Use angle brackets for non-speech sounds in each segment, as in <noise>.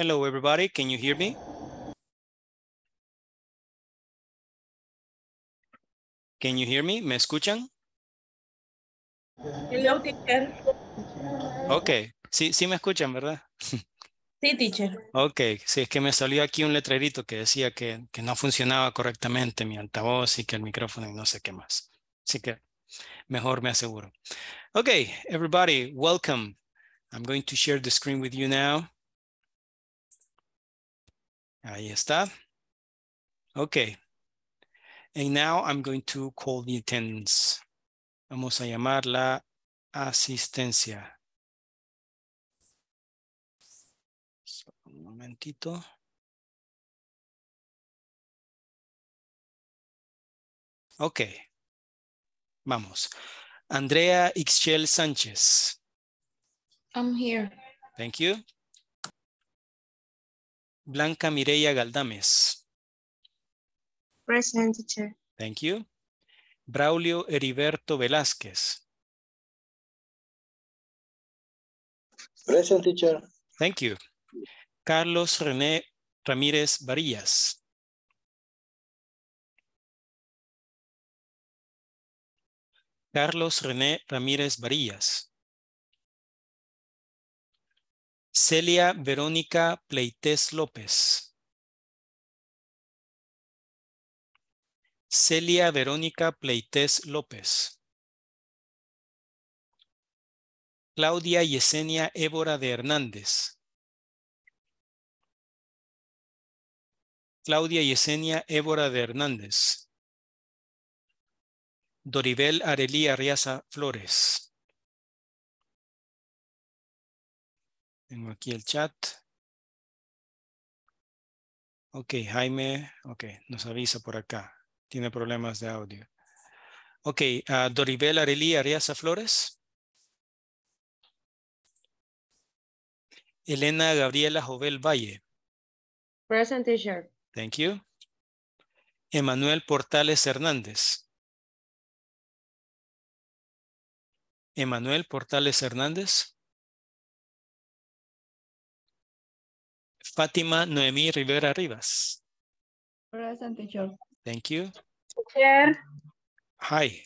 Hello, everybody. Can you hear me? Can you hear me? ¿Me escuchan? Hello, teacher. Ok, sí, sí me escuchan, ¿verdad? Sí, teacher. Ok, sí, es que me salió aquí un letrerito que decía que, que no funcionaba correctamente mi altavoz y que el micrófono y no sé qué más. Así que mejor me aseguro. Ok, everybody, welcome. I'm going to share the screen with you now. Ahí está. Okay. And now I'm going to call the attendance. Vamos a llamar la asistencia. un momentito. Ok. Vamos. Andrea Ixchel Sánchez. I'm here. Thank you. Blanca Mireya Galdames. Present, teacher. Thank you. Braulio Heriberto Velázquez. Present, teacher. Thank you. Carlos René Ramírez Varillas. Carlos René Ramírez Varillas. Celia Verónica Pleites López. Celia Verónica Pleites López. Claudia Yesenia Évora de Hernández. Claudia Yesenia Évora de Hernández. Doribel Arelí Arriaza Flores. Tengo aquí el chat. Ok, Jaime, ok, nos avisa por acá. Tiene problemas de audio. Ok, ah, Doribel Arelí Ariasa Flores. Elena Gabriela Jovel Valle. Present Thank you. Emanuel Portales Hernández. Emanuel Portales Hernández. Fátima Noemí Rivera Rivas. Present teacher. Thank you. Hi.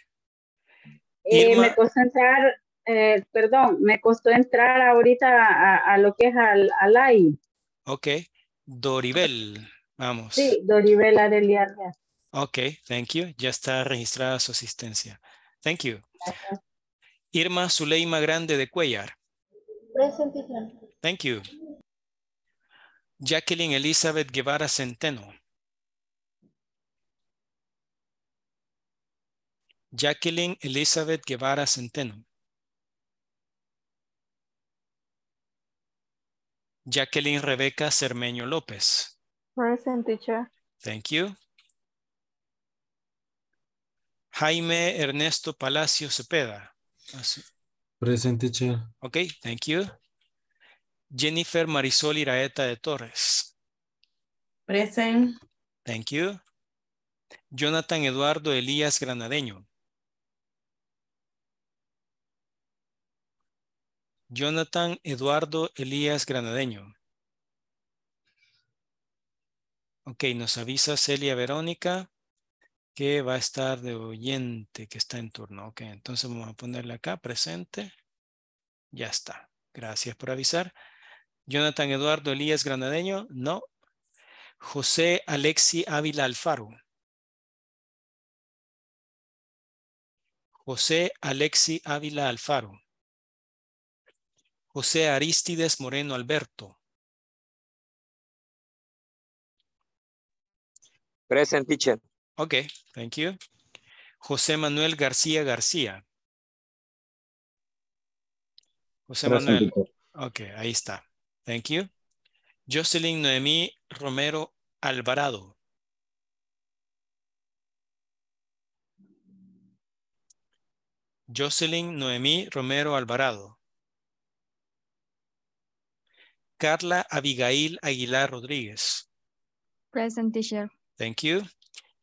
Eh, me costó entrar, eh, perdón, me costó entrar ahorita a, lo que es al, al AI. Ok. Doribel, vamos. Sí, Doribel Adelia. Ok, thank you. Ya está registrada su asistencia. Thank you. Irma Zuleima Grande de Cuellar. Present Thank you. Jacqueline Elizabeth Guevara Centeno. Jacqueline Elizabeth Guevara Centeno. Jacqueline Rebeca Cermeño López. Present, teacher. Thank you. Jaime Ernesto Palacio Cepeda. Present, teacher. Okay, thank you. Jennifer Marisol Iraeta de Torres. Present. Thank you. Jonathan Eduardo Elías Granadeño. Jonathan Eduardo Elías Granadeño. Ok, nos avisa Celia Verónica que va a estar de oyente, que está en turno. Ok, entonces vamos a ponerle acá, presente. Ya está. Gracias por avisar. Jonathan Eduardo Elías Granadeño, no. José Alexi Ávila Alfaro. José Alexi Ávila Alfaro. José Aristides Moreno Alberto. Present teacher. Okay, thank you. José Manuel García García. José Manuel. Ok, ahí está. Thank you. Jocelyn Noemí Romero Alvarado. Jocelyn Noemí Romero Alvarado. Carla Abigail Aguilar Rodríguez. Present teacher. Thank you.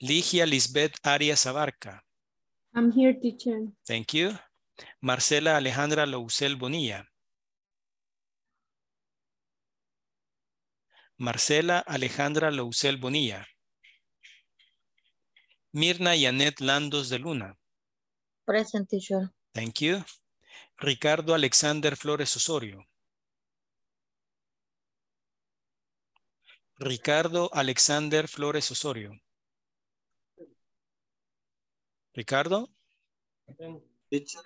Ligia Lisbeth Arias Abarca. I'm here teacher. Thank you. Marcela Alejandra Lousel Bonilla. Marcela Alejandra Lousel Bonilla. Mirna Yanet Landos de Luna. Present teacher. Thank you. Ricardo Alexander Flores Osorio. Ricardo Alexander Flores Osorio. Ricardo.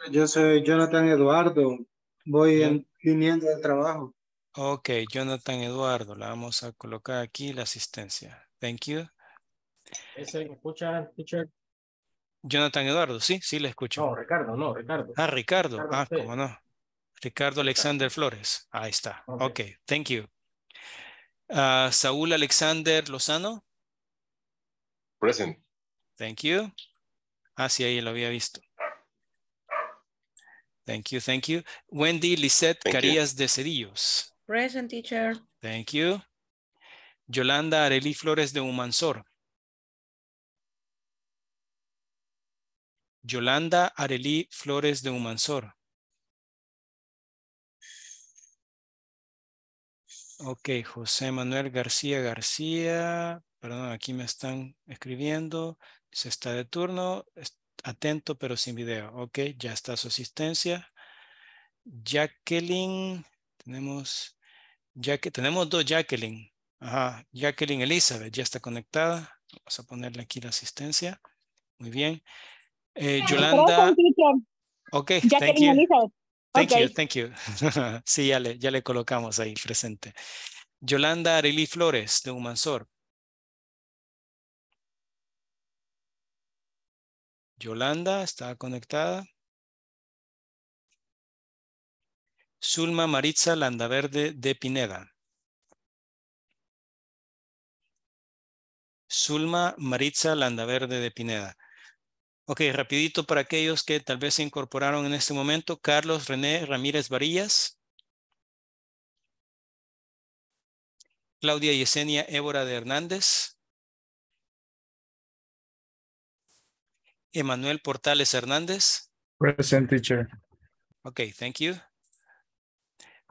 Yo soy Jonathan Eduardo. Voy en, viniendo del trabajo. Ok, Jonathan Eduardo, la vamos a colocar aquí, la asistencia. Thank you. escucha, teacher? Jonathan Eduardo, sí, sí le escucho. No, Ricardo, no, Ricardo. Ah, Ricardo, ah, cómo no. Ricardo Alexander Flores, ahí está. Ok, okay. thank you. Ah, Saúl Alexander Lozano. Present. Thank you. Ah, sí, ahí lo había visto. Thank you, thank you. Wendy Lisette Carías de Cedillos. Present teacher. Thank you. Yolanda Areli Flores de Humansor. Yolanda Areli Flores de Humansor. Ok, José Manuel García García. Perdón, aquí me están escribiendo. Se está de turno. Atento, pero sin video. Ok, ya está su asistencia. Jacqueline tenemos, que tenemos dos Jacqueline. Ajá, Jacqueline Elizabeth ya está conectada. Vamos a ponerle aquí la asistencia. Muy bien. Eh, Yolanda. Ok, thank you. Thank you, thank <laughs> you. sí, ya le, ya le colocamos ahí presente. Yolanda Arely Flores de Humansor. Yolanda está conectada. Sulma Maritza Landaverde de Pineda. Zulma Maritza Landaverde de Pineda. Ok, rapidito para aquellos que tal vez se incorporaron en este momento. Carlos René Ramírez Varillas. Claudia Yesenia Évora de Hernández. Emanuel Portales Hernández. Present teacher. Ok, thank you.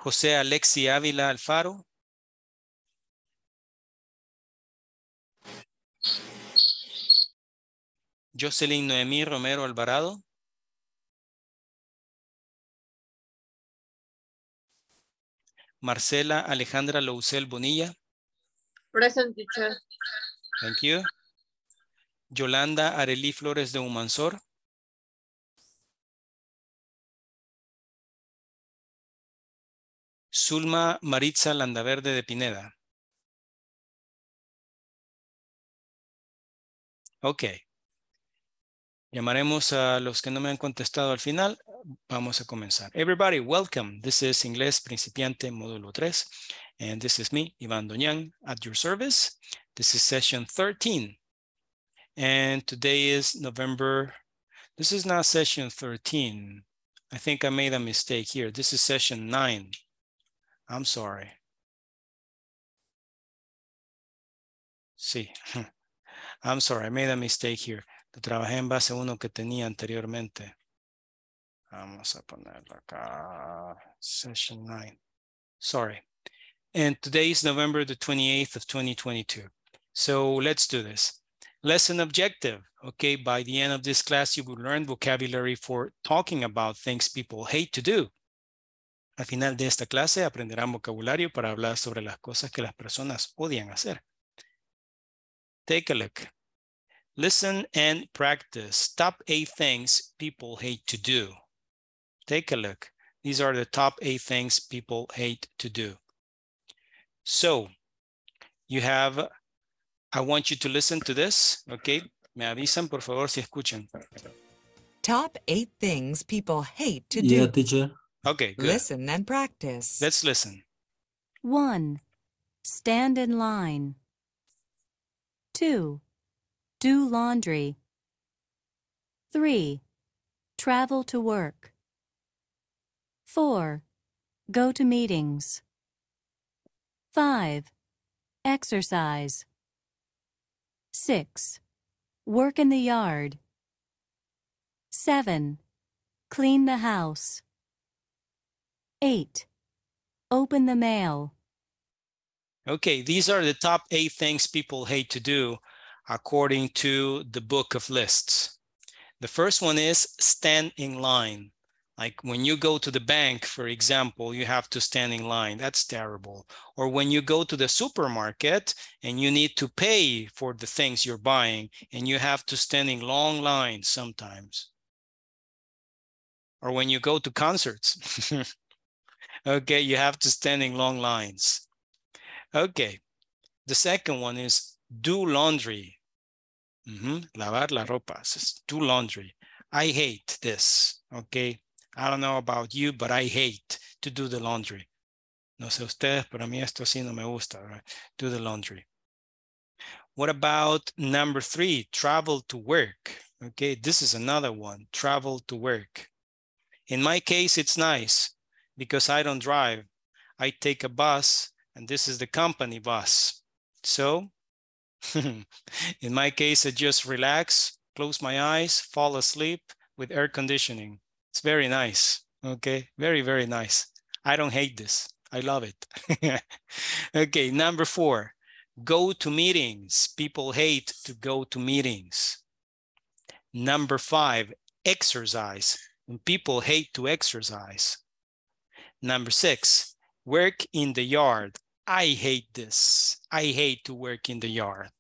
José Alexi Ávila Alfaro. Jocelyn Noemí Romero Alvarado. Marcela Alejandra Lousel Bonilla. Present Thank you. Yolanda Arelí Flores de Humansor. Zulma Maritza Landaverde de Pineda. Ok. Llamaremos a los que no me han contestado al final. Vamos a comenzar. Everybody, welcome. This is Inglés Principiante Módulo 3. And this is me, Iván Doñán, at your service. This is session 13. And today is November. This is not session 13. I think I made a mistake here. This is session 9. I'm sorry. Sí, <laughs> I'm sorry, I made a mistake here. Lo trabajé en base 1 que tenía anteriormente. Vamos a ponerlo acá, session 9. Sorry. And today is November the 28th of 2022. So let's do this. Lesson objective, okay? By the end of this class, you will learn vocabulary for talking about things people hate to do. Al final de esta clase aprenderán vocabulario para hablar sobre las cosas que las personas odian hacer. Take a look. Listen and practice. Top eight things people hate to do. Take a look. These are the top eight things people hate to do. So you have, I want you to listen to this. Okay. Me avisan, por favor, si escuchan. Top eight things people hate to do. Okay, good. Listen and practice. Let's listen. 1. Stand in line. 2. Do laundry. 3. Travel to work. 4. Go to meetings. 5. Exercise. 6. Work in the yard. 7. Clean the house. 8. Open the mail. Okay, these are the top eight things people hate to do according to the book of lists. The first one is stand in line. Like when you go to the bank, for example, you have to stand in line. That's terrible. Or when you go to the supermarket and you need to pay for the things you're buying and you have to stand in long lines sometimes. Or when you go to concerts. <laughs> Okay, you have to stand in long lines. Okay, the second one is do laundry. Mm -hmm. Lavar la ropa, do laundry. I hate this, okay? I don't know about you, but I hate to do the laundry. No sé ustedes, pero a mí esto sí no me gusta, right? Do the laundry. What about number three, travel to work? Okay, this is another one, travel to work. In my case, it's nice because I don't drive. I take a bus and this is the company bus. So <laughs> in my case, I just relax, close my eyes, fall asleep with air conditioning. It's very nice. Okay, very, very nice. I don't hate this. I love it. <laughs> okay, number four, go to meetings. People hate to go to meetings. Number five, exercise. And people hate to exercise. Number six, work in the yard. I hate this. I hate to work in the yard.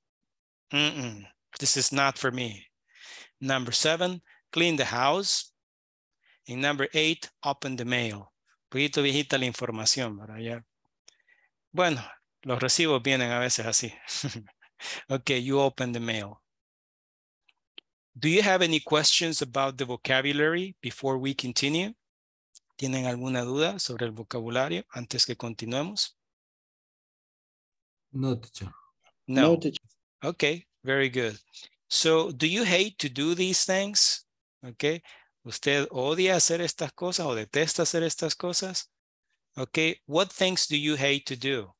Mm -mm, this is not for me. Number seven, clean the house. And number eight, open the mail. poquito viejita la información, ¿verdad? Ya. Bueno, los recibos vienen a veces así. <laughs> okay, you open the mail. Do you have any questions about the vocabulary before we continue? ¿Tienen alguna duda sobre el vocabulario antes que continuemos? No, teacher. No. Okay, very good. So, do you hate to do these things? Okay. ¿Usted odia hacer estas cosas o detesta hacer estas cosas? Okay. What things do you hate to do?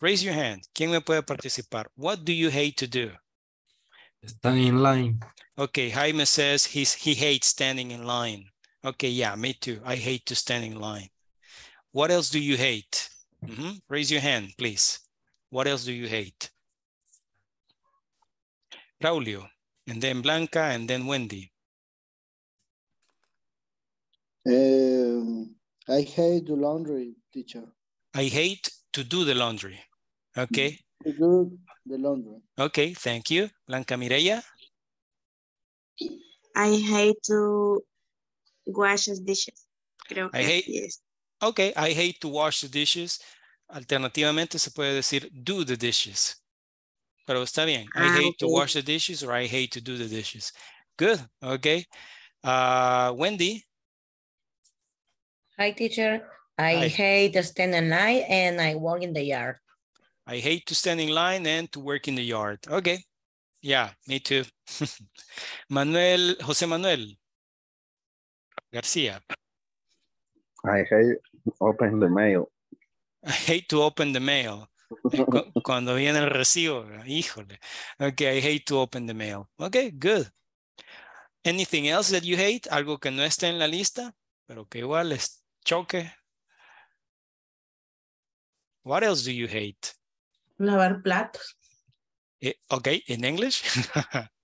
Raise your hand. ¿Quién me puede participar? What do you hate to do? Standing in line. Okay, Jaime says he's, he hates standing in line. Okay, yeah, me too. I hate to stand in line. What else do you hate? Mm -hmm. Raise your hand, please. What else do you hate? Raúlio, and then Blanca, and then Wendy. Um, I hate the laundry, teacher. I hate to do the laundry. Okay. Mm-hmm. To do the laundry. Okay, thank you. Blanca Mireya. I hate to washes dishes. Creo que I hate, es. Ok, I hate to wash the dishes. Alternativamente se puede decir do the dishes. Pero está bien. I ah, hate okay. to wash the dishes or I hate to do the dishes. Good, ok. Uh, Wendy. Hi, teacher. I, I hate to stand in line and I work in the yard. I hate to stand in line and to work in the yard. Okay. Yeah, me too. <laughs> Manuel, Jose Manuel. García. I hate open the mail. I hate to open the mail. <laughs> Cuando viene el recibo, híjole. Okay, I hate to open the mail. Okay, good. Anything else that you hate? Algo que no esté en la lista, pero que igual les choque. What else do you hate? Lavar platos. Eh, okay, in English? <laughs>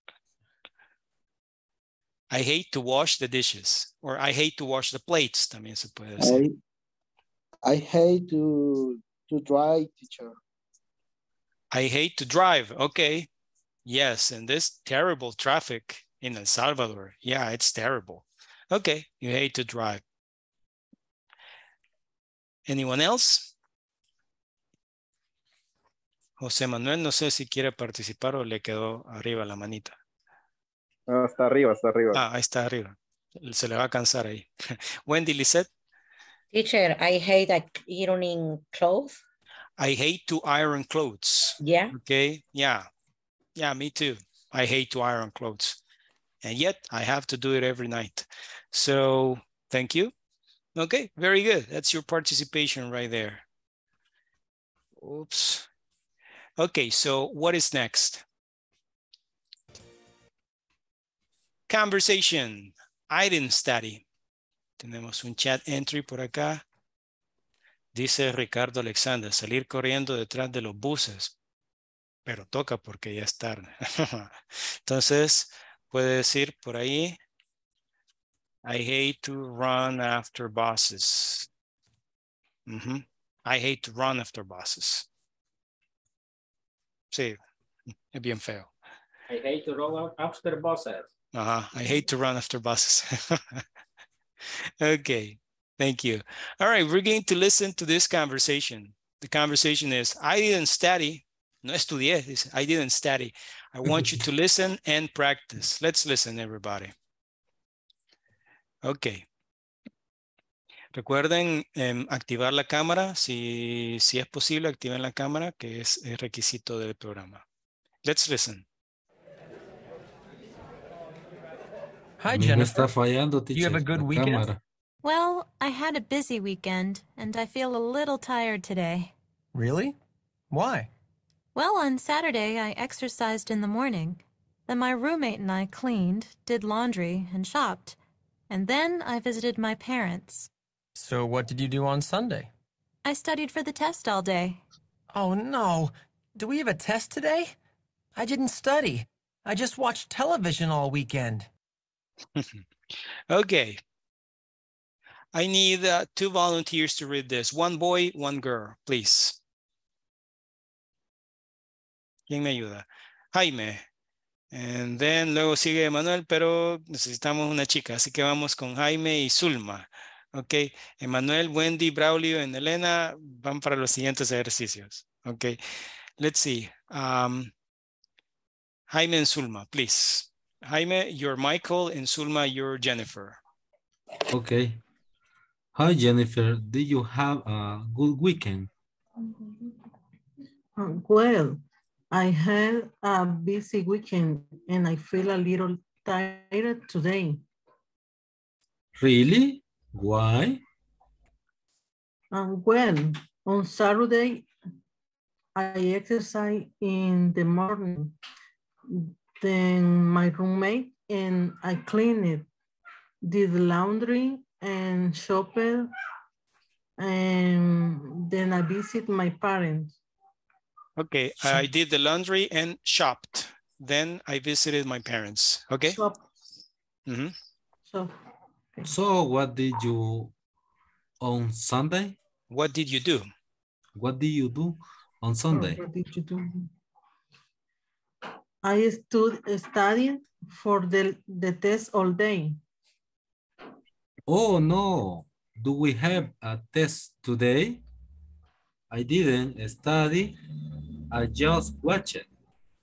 I hate to wash the dishes or I hate to wash the plates, I se suppose. I, I hate to to drive, teacher. I hate to drive. Okay. Yes, and this terrible traffic in El Salvador. Yeah, it's terrible. Okay, you hate to drive. Anyone else? José Manuel, no sé si quiere participar o le quedó arriba la manita. No, está arriba, está arriba. Ah, ahí está arriba. Se le va a cansar ahí. <laughs> Wendy Lisette. Teacher, I hate ironing clothes. I hate to iron clothes. Yeah. Okay. Yeah. Yeah, me too. I hate to iron clothes. And yet I have to do it every night. So thank you. Okay, very good. That's your participation right there. Oops. Okay, so what is next? Conversation, I didn't study. Tenemos un chat entry por acá. Dice Ricardo Alexander, salir corriendo detrás de los buses. Pero toca porque ya es tarde. <laughs> Entonces, puede decir por ahí, I hate to run after buses. I hate to run after buses. Sí, es bien feo. I hate to run after buses. Uh-huh. I hate to run after buses. <laughs> okay, thank you. All right, we're going to listen to this conversation. The conversation is, I didn't study. No estudié. I didn't study. I want you to <laughs> listen and practice. Let's listen, everybody. Okay. Recuerden activar la cámara, si, si es posible, activen la cámara, que es, es requisito del programa. Let's listen. Hi, Jennifer. You have a good weekend? Well, I had a busy weekend, and I feel a little tired today. Really? Why? Well, on Saturday, I exercised in the morning. Then my roommate and I cleaned, did laundry, and shopped. And then I visited my parents. So, what did you do on Sunday? I studied for the test all day. Oh, no. Do we have a test today? I didn't study. I just watched television all weekend. <laughs> okay. I need uh, two volunteers to read this. One boy, one girl, please. ¿Quién me ayuda? Jaime. And then luego sigue Emanuel pero necesitamos una chica, así que vamos con Jaime y Zulma. Ok, Emanuel, Wendy, Braulio y Elena van para los siguientes ejercicios. Ok, let's see. Um, Jaime y Zulma, please. Jaime, you're Michael, and Sulma, you're Jennifer. Okay. Hi, Jennifer. Did you have a good weekend? Uh, well, I had a busy weekend and I feel a little tired today. Really? Why? Um, well, on Saturday, I exercise in the morning then my roommate and I cleaned it, did laundry and shopped, and then I visit my parents. Okay, I did the laundry and shopped. Then I visited my parents. Okay. Shop. Mm -hmm. So. Okay. So what did you on Sunday? What did you do? What did you do on Sunday? Oh, what did you do? I stood studying for the, the test all day. Oh no, do we have a test today? I didn't study, I just watched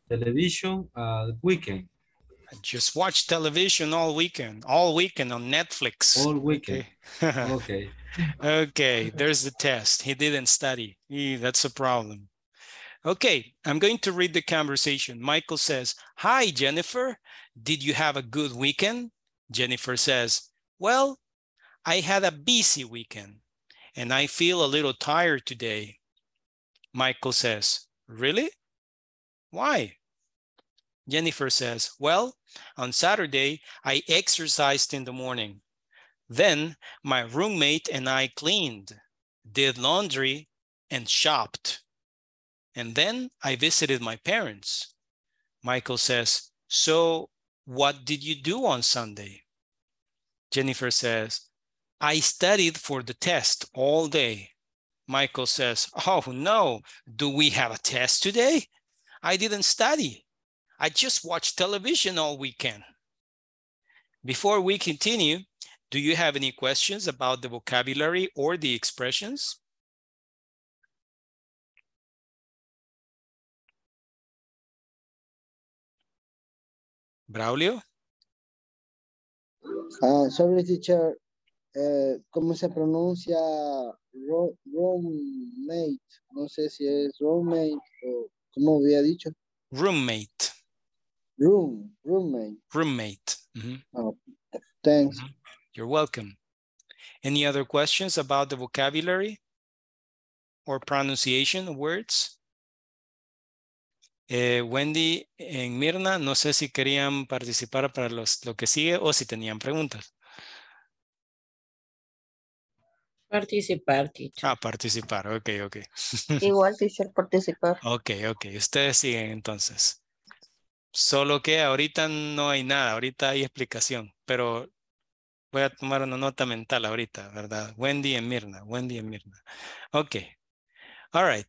television all weekend. I just watched television all weekend, all weekend on Netflix. All weekend, okay. <laughs> okay. okay, there's the test. He didn't study. that's a problem. Okay, I'm going to read the conversation. Michael says, hi, Jennifer. Did you have a good weekend? Jennifer says, well, I had a busy weekend and I feel a little tired today. Michael says, really? Why? Jennifer says, well, on Saturday, I exercised in the morning. Then my roommate and I cleaned, did laundry and shopped. And then I visited my parents. Michael says, So what did you do on Sunday? Jennifer says, I studied for the test all day. Michael says, Oh no, do we have a test today? I didn't study. I just watched television all weekend. Before we continue, do you have any questions about the vocabulary or the expressions? Braulio. Uh, sorry, teacher. Uh, ¿Cómo se pronuncia Ro roommate? No sé si es roommate o como había dicho. Roommate. Room, roommate. Roommate. Mm -hmm. oh, thanks. Mm -hmm. You're welcome. Any other questions about the vocabulary or pronunciation words? Eh, Wendy en Mirna, no sé si querían participar para los, lo que sigue o si tenían preguntas. Participar, teacher. Ah, participar, ok, ok. <laughs> Igual, teacher, participar. Ok, ok, ustedes siguen entonces. Solo que ahorita no hay nada, ahorita hay explicación, pero voy a tomar una nota mental ahorita, ¿verdad? Wendy en Mirna, Wendy en Mirna. Ok, all right.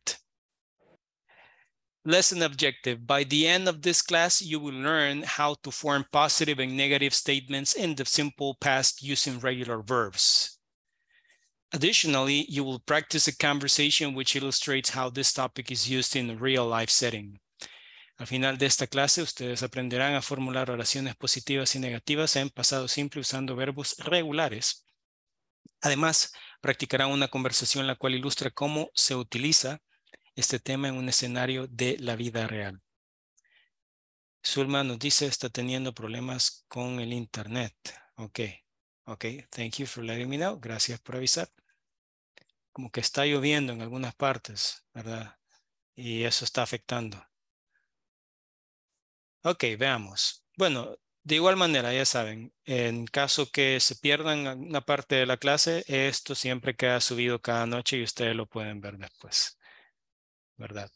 Lesson objective. By the end of this class, you will learn how to form positive and negative statements in the simple past using regular verbs. Additionally, you will practice a conversation which illustrates how this topic is used in a real life setting. Al final de esta clase, ustedes aprenderán a formular oraciones positivas y negativas en pasado simple usando verbos regulares. Además, practicarán una conversación la cual ilustra cómo se utiliza este tema en un escenario de la vida real. Zulma nos dice está teniendo problemas con el internet. Ok, ok, thank you for letting me know. Gracias por avisar. Como que está lloviendo en algunas partes, ¿verdad? Y eso está afectando. Ok, veamos. Bueno, de igual manera, ya saben, en caso que se pierdan una parte de la clase, esto siempre queda subido cada noche y ustedes lo pueden ver después. ¿verdad?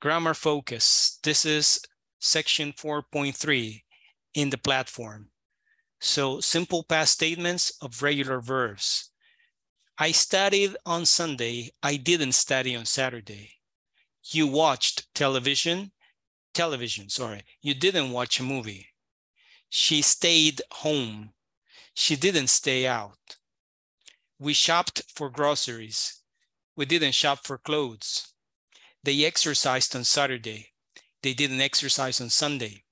Grammar focus. This is section 4.3 in the platform. So simple past statements of regular verbs. I studied on Sunday. I didn't study on Saturday. You watched television. Television, sorry. You didn't watch a movie. She stayed home. She didn't stay out. We shopped for groceries. We didn't shop for clothes. They exercised on Saturday. They didn't exercise on Sunday.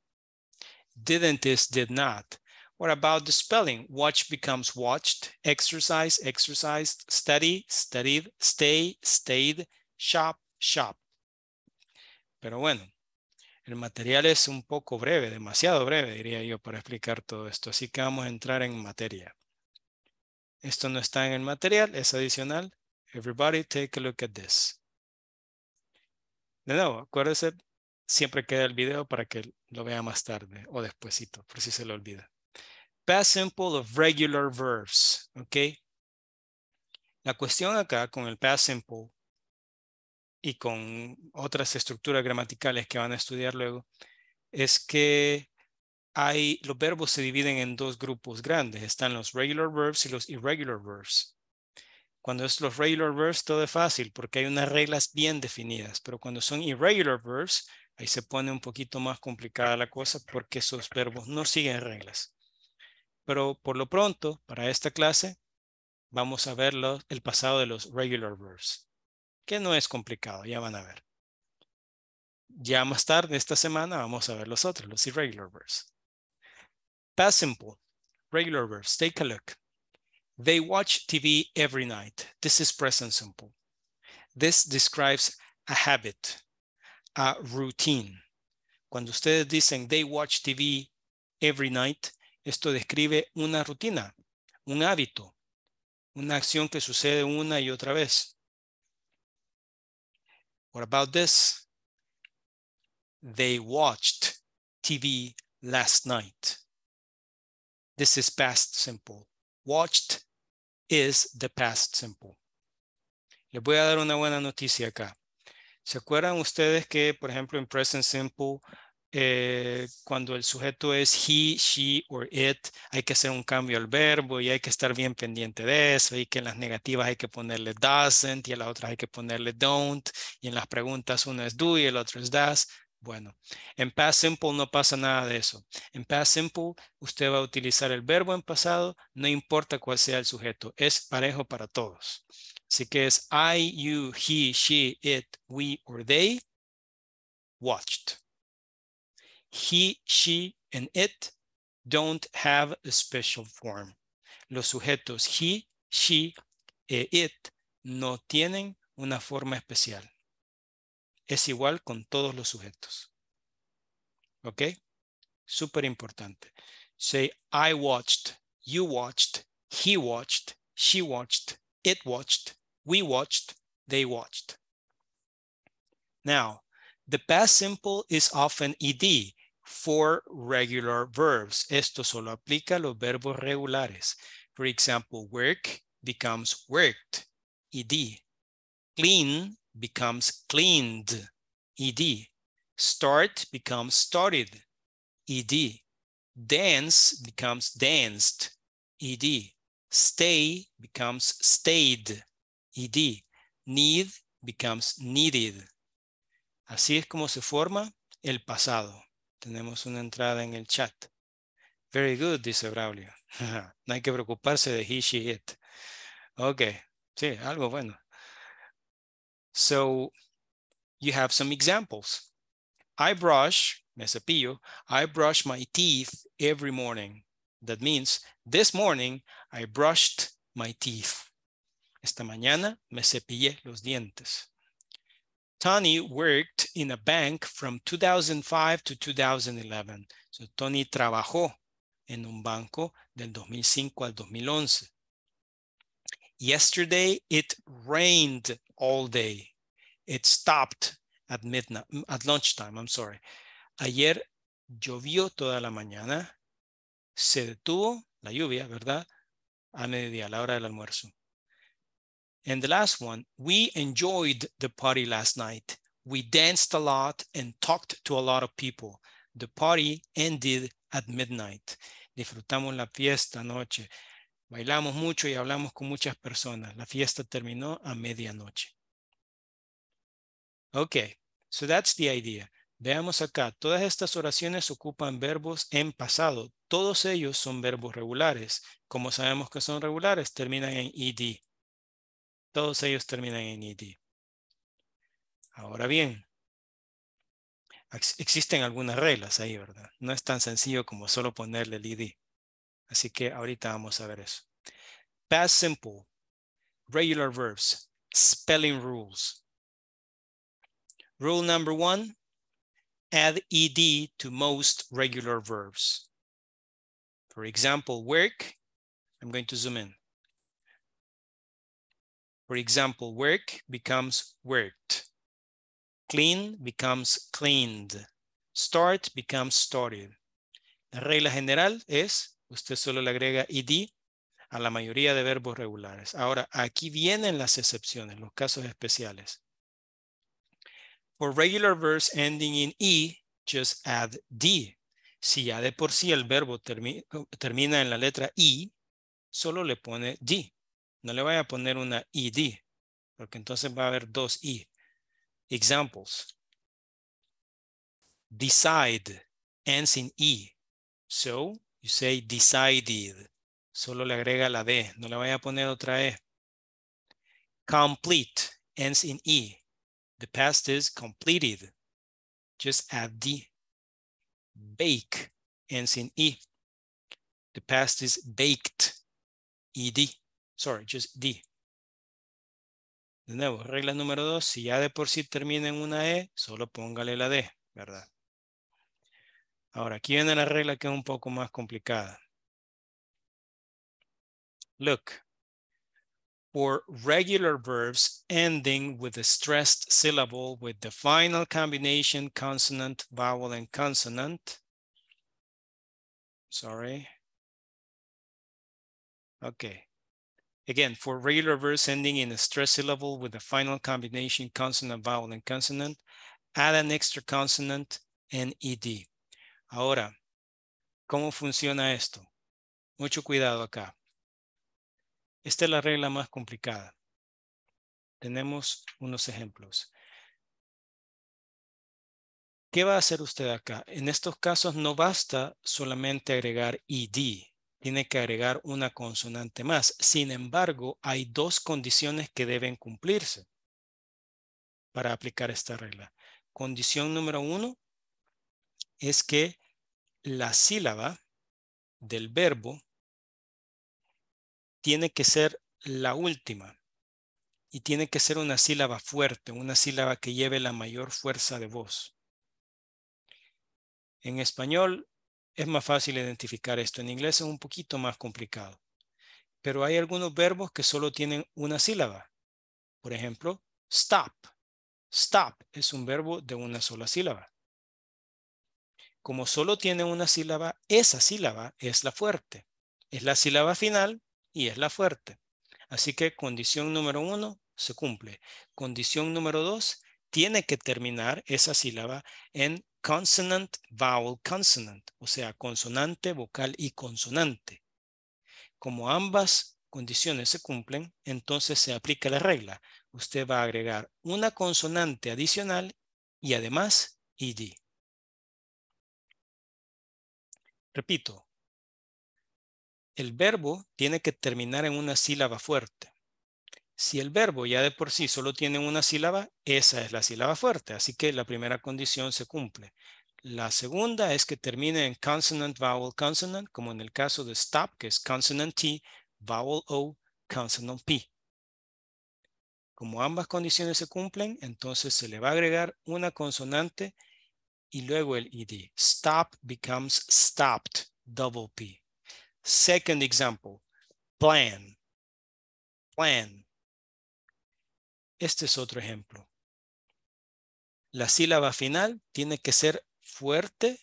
Didn't is did not. What about the spelling? Watch becomes watched, exercise, exercised, study, studied, stay, stayed, shop, shop. Pero bueno, el material es un poco breve, demasiado breve, diría yo, para explicar todo esto. Así que vamos a entrar en materia. Esto no está en el material, es adicional. Everybody take a look at this. De nuevo, acuérdese, siempre queda el video para que lo vea más tarde o despuesito, por si se lo olvida. Past simple of regular verbs, ¿ok? La cuestión acá con el past simple y con otras estructuras gramaticales que van a estudiar luego, es que hay, los verbos se dividen en dos grupos grandes. Están los regular verbs y los irregular verbs. Cuando es los regular verbs todo es fácil porque hay unas reglas bien definidas, pero cuando son irregular verbs, ahí se pone un poquito más complicada la cosa porque esos verbos no siguen reglas. Pero por lo pronto, para esta clase, vamos a ver el pasado de los regular verbs, que no es complicado, ya van a ver. Ya más tarde esta semana vamos a ver los otros, los irregular verbs. Past simple, regular verbs, take a look. They watch TV every night. This is present simple. This describes a habit, a routine. Cuando ustedes dicen they watch TV every night, esto describe una rutina, un hábito, una acción que sucede una y otra vez. What about this? They watched TV last night. This is past simple. Watched is the past simple. Les voy a dar una buena noticia acá. ¿Se acuerdan ustedes que, por ejemplo, en present simple, eh, cuando el sujeto es he, she or it, hay que hacer un cambio al verbo y hay que estar bien pendiente de eso y que en las negativas hay que ponerle doesn't y en las otras hay que ponerle don't y en las preguntas uno es do y el otro es does. Bueno, en past simple no pasa nada de eso. En past simple usted va a utilizar el verbo en pasado, no importa cuál sea el sujeto, es parejo para todos. Así que es I, you, he, she, it, we or they watched. He, she and it don't have a special form. Los sujetos he, she e it no tienen una forma especial. es igual con todos los sujetos. ¿Ok? Súper importante. Say, I watched, you watched, he watched, she watched, it watched, we watched, they watched. Now, the past simple is often ed for regular verbs. Esto solo aplica a los verbos regulares. For example, work becomes worked, ed. Clean becomes cleaned, ed. Start becomes started, ed. Dance becomes danced, ed. Stay becomes stayed, ed. Need becomes needed. Así es como se forma el pasado. Tenemos una entrada en el chat. Very good, dice Braulio. <laughs> no hay que preocuparse de he, she, it. Ok, sí, algo bueno. So you have some examples. I brush, me cepillo, I brush my teeth every morning. That means this morning I brushed my teeth. Esta mañana me cepillé los dientes. Tony worked in a bank from 2005 to 2011. So Tony trabajó en un banco del 2005 al 2011. Yesterday, it rained all day. It stopped at midnight, mm, at lunchtime, I'm sorry. Ayer llovió toda la mañana. Se detuvo la lluvia, ¿verdad? A mediodía, a la hora del almuerzo. And the last one, we enjoyed the party last night. We danced a lot and talked to a lot of people. The party ended at midnight. Disfrutamos la fiesta anoche. Bailamos mucho y hablamos con muchas personas. La fiesta terminó a medianoche. Ok, so that's the idea. Veamos acá, todas estas oraciones ocupan verbos en pasado. Todos ellos son verbos regulares. Como sabemos que son regulares, terminan en ed. Todos ellos terminan en ed. Ahora bien, existen algunas reglas ahí, ¿verdad? No es tan sencillo como solo ponerle el ed. Así que ahorita vamos a ver eso. Past simple, regular verbs, spelling rules. Rule number one, add ed to most regular verbs. For example, work, I'm going to zoom in. For example, work becomes worked. Clean becomes cleaned. Start becomes started. La regla general es usted solo le agrega id a la mayoría de verbos regulares. Ahora, aquí vienen las excepciones, los casos especiales. For regular verbs ending in e, just add d. Si ya de por sí el verbo termina en la letra "-e", solo le pone d. No le vaya a poner una id, porque entonces va a haber dos i. Examples. Decide ends in e. So, say decided. Solo le agrega la D. No le vaya a poner otra E. Complete ends in E. The past is completed. Just add D. Bake ends in E. The past is baked. ED. Sorry, just D. De nuevo, regla número dos, si ya de por sí termina en una E, solo póngale la D, ¿verdad? Ahora, aquí viene la regla que es un poco más complicada. Look, for regular verbs ending with a stressed syllable with the final combination consonant, vowel, and consonant. Sorry. Okay. Again, for regular verbs ending in a stressed syllable with the final combination consonant, vowel, and consonant, add an extra consonant and ed. Ahora, ¿cómo funciona esto? Mucho cuidado acá. Esta es la regla más complicada. Tenemos unos ejemplos. ¿Qué va a hacer usted acá? En estos casos no basta solamente agregar id, tiene que agregar una consonante más. Sin embargo, hay dos condiciones que deben cumplirse para aplicar esta regla. Condición número uno, es que la sílaba del verbo tiene que ser la última y tiene que ser una sílaba fuerte, una sílaba que lleve la mayor fuerza de voz. En español es más fácil identificar esto, en inglés es un poquito más complicado, pero hay algunos verbos que solo tienen una sílaba. Por ejemplo, stop. Stop es un verbo de una sola sílaba como solo tiene una sílaba, esa sílaba es la fuerte. Es la sílaba final y es la fuerte. Así que condición número uno se cumple. Condición número dos, tiene que terminar esa sílaba en consonant, vowel, consonant, o sea, consonante, vocal y consonante. Como ambas condiciones se cumplen, entonces se aplica la regla. Usted va a agregar una consonante adicional y además id. Repito, el verbo tiene que terminar en una sílaba fuerte. Si el verbo ya de por sí solo tiene una sílaba, esa es la sílaba fuerte. Así que la primera condición se cumple. La segunda es que termine en consonant, vowel, consonant, como en el caso de stop, que es consonant T, vowel O, consonant P. Como ambas condiciones se cumplen, entonces se le va a agregar una consonante y luego el id. Stop becomes stopped, double P. Second example, plan, plan. Este es otro ejemplo. La sílaba final tiene que ser fuerte.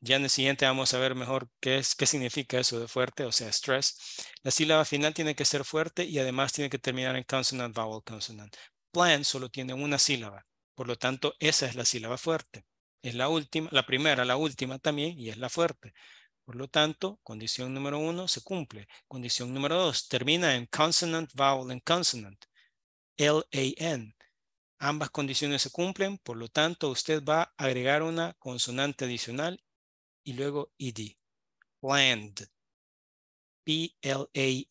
Ya en el siguiente vamos a ver mejor qué, es, qué significa eso de fuerte, o sea, stress. La sílaba final tiene que ser fuerte y además tiene que terminar en consonant, vowel, consonant. Plan solo tiene una sílaba. Por lo tanto, esa es la sílaba fuerte. Es la última, la primera, la última también, y es la fuerte. Por lo tanto, condición número uno se cumple. Condición número dos termina en consonant, vowel, en consonant. L-A-N. Ambas condiciones se cumplen, por lo tanto, usted va a agregar una consonante adicional y luego ED. Planned. P-L-A-N-N-E-D.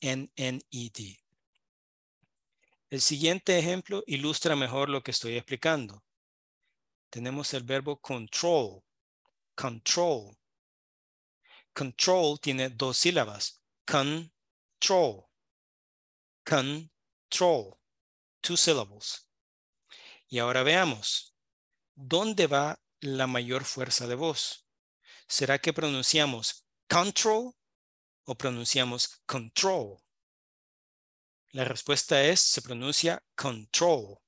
El siguiente ejemplo ilustra mejor lo que estoy explicando. Tenemos el verbo control. Control. Control tiene dos sílabas. Control. Control. Two sílabas. Y ahora veamos. ¿Dónde va la mayor fuerza de voz? ¿Será que pronunciamos control o pronunciamos control? La respuesta es, se pronuncia control.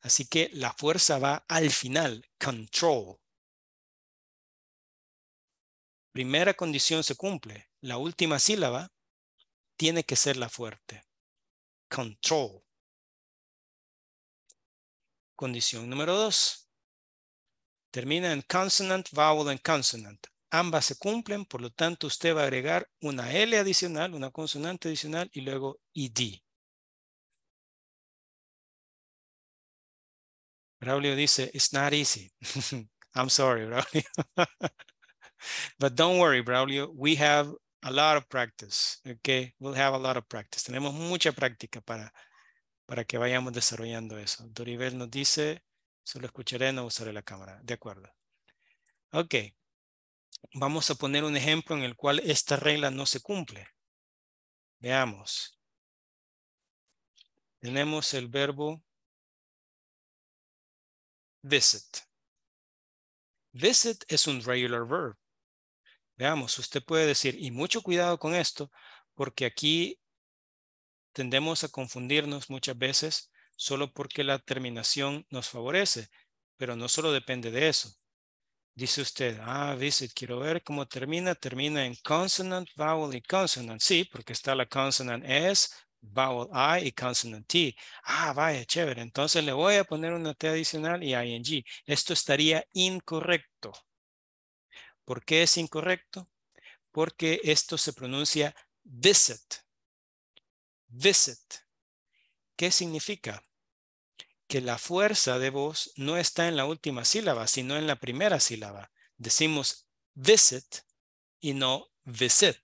Así que la fuerza va al final, control. Primera condición se cumple. La última sílaba tiene que ser la fuerte. Control. Condición número dos. Termina en consonant, vowel and consonant. Ambas se cumplen, por lo tanto usted va a agregar una L adicional, una consonante adicional y luego id. Braulio dice, it's not easy. <laughs> I'm sorry, Braulio. <laughs> but don't worry, Braulio. We have a lot of practice, okay? We'll have a lot of practice. Tenemos mucha práctica para, para que vayamos desarrollando eso. Doribel nos dice, solo escucharé, no usaré la cámara. De acuerdo. Ok. Vamos a poner un ejemplo en el cual esta regla no se cumple. Veamos. Tenemos el verbo Visit. Visit es un regular verb. Veamos, usted puede decir, y mucho cuidado con esto, porque aquí tendemos a confundirnos muchas veces solo porque la terminación nos favorece, pero no solo depende de eso. Dice usted, ah, visit, quiero ver cómo termina. Termina en consonant, vowel y consonant. Sí, porque está la consonant S, vowel I y consonant T. Ah, vaya, chévere. Entonces le voy a poner una T adicional y ING. Esto estaría incorrecto. ¿Por qué es incorrecto? Porque esto se pronuncia visit. Visit. ¿Qué significa? Que la fuerza de voz no está en la última sílaba, sino en la primera sílaba. Decimos visit y no visit.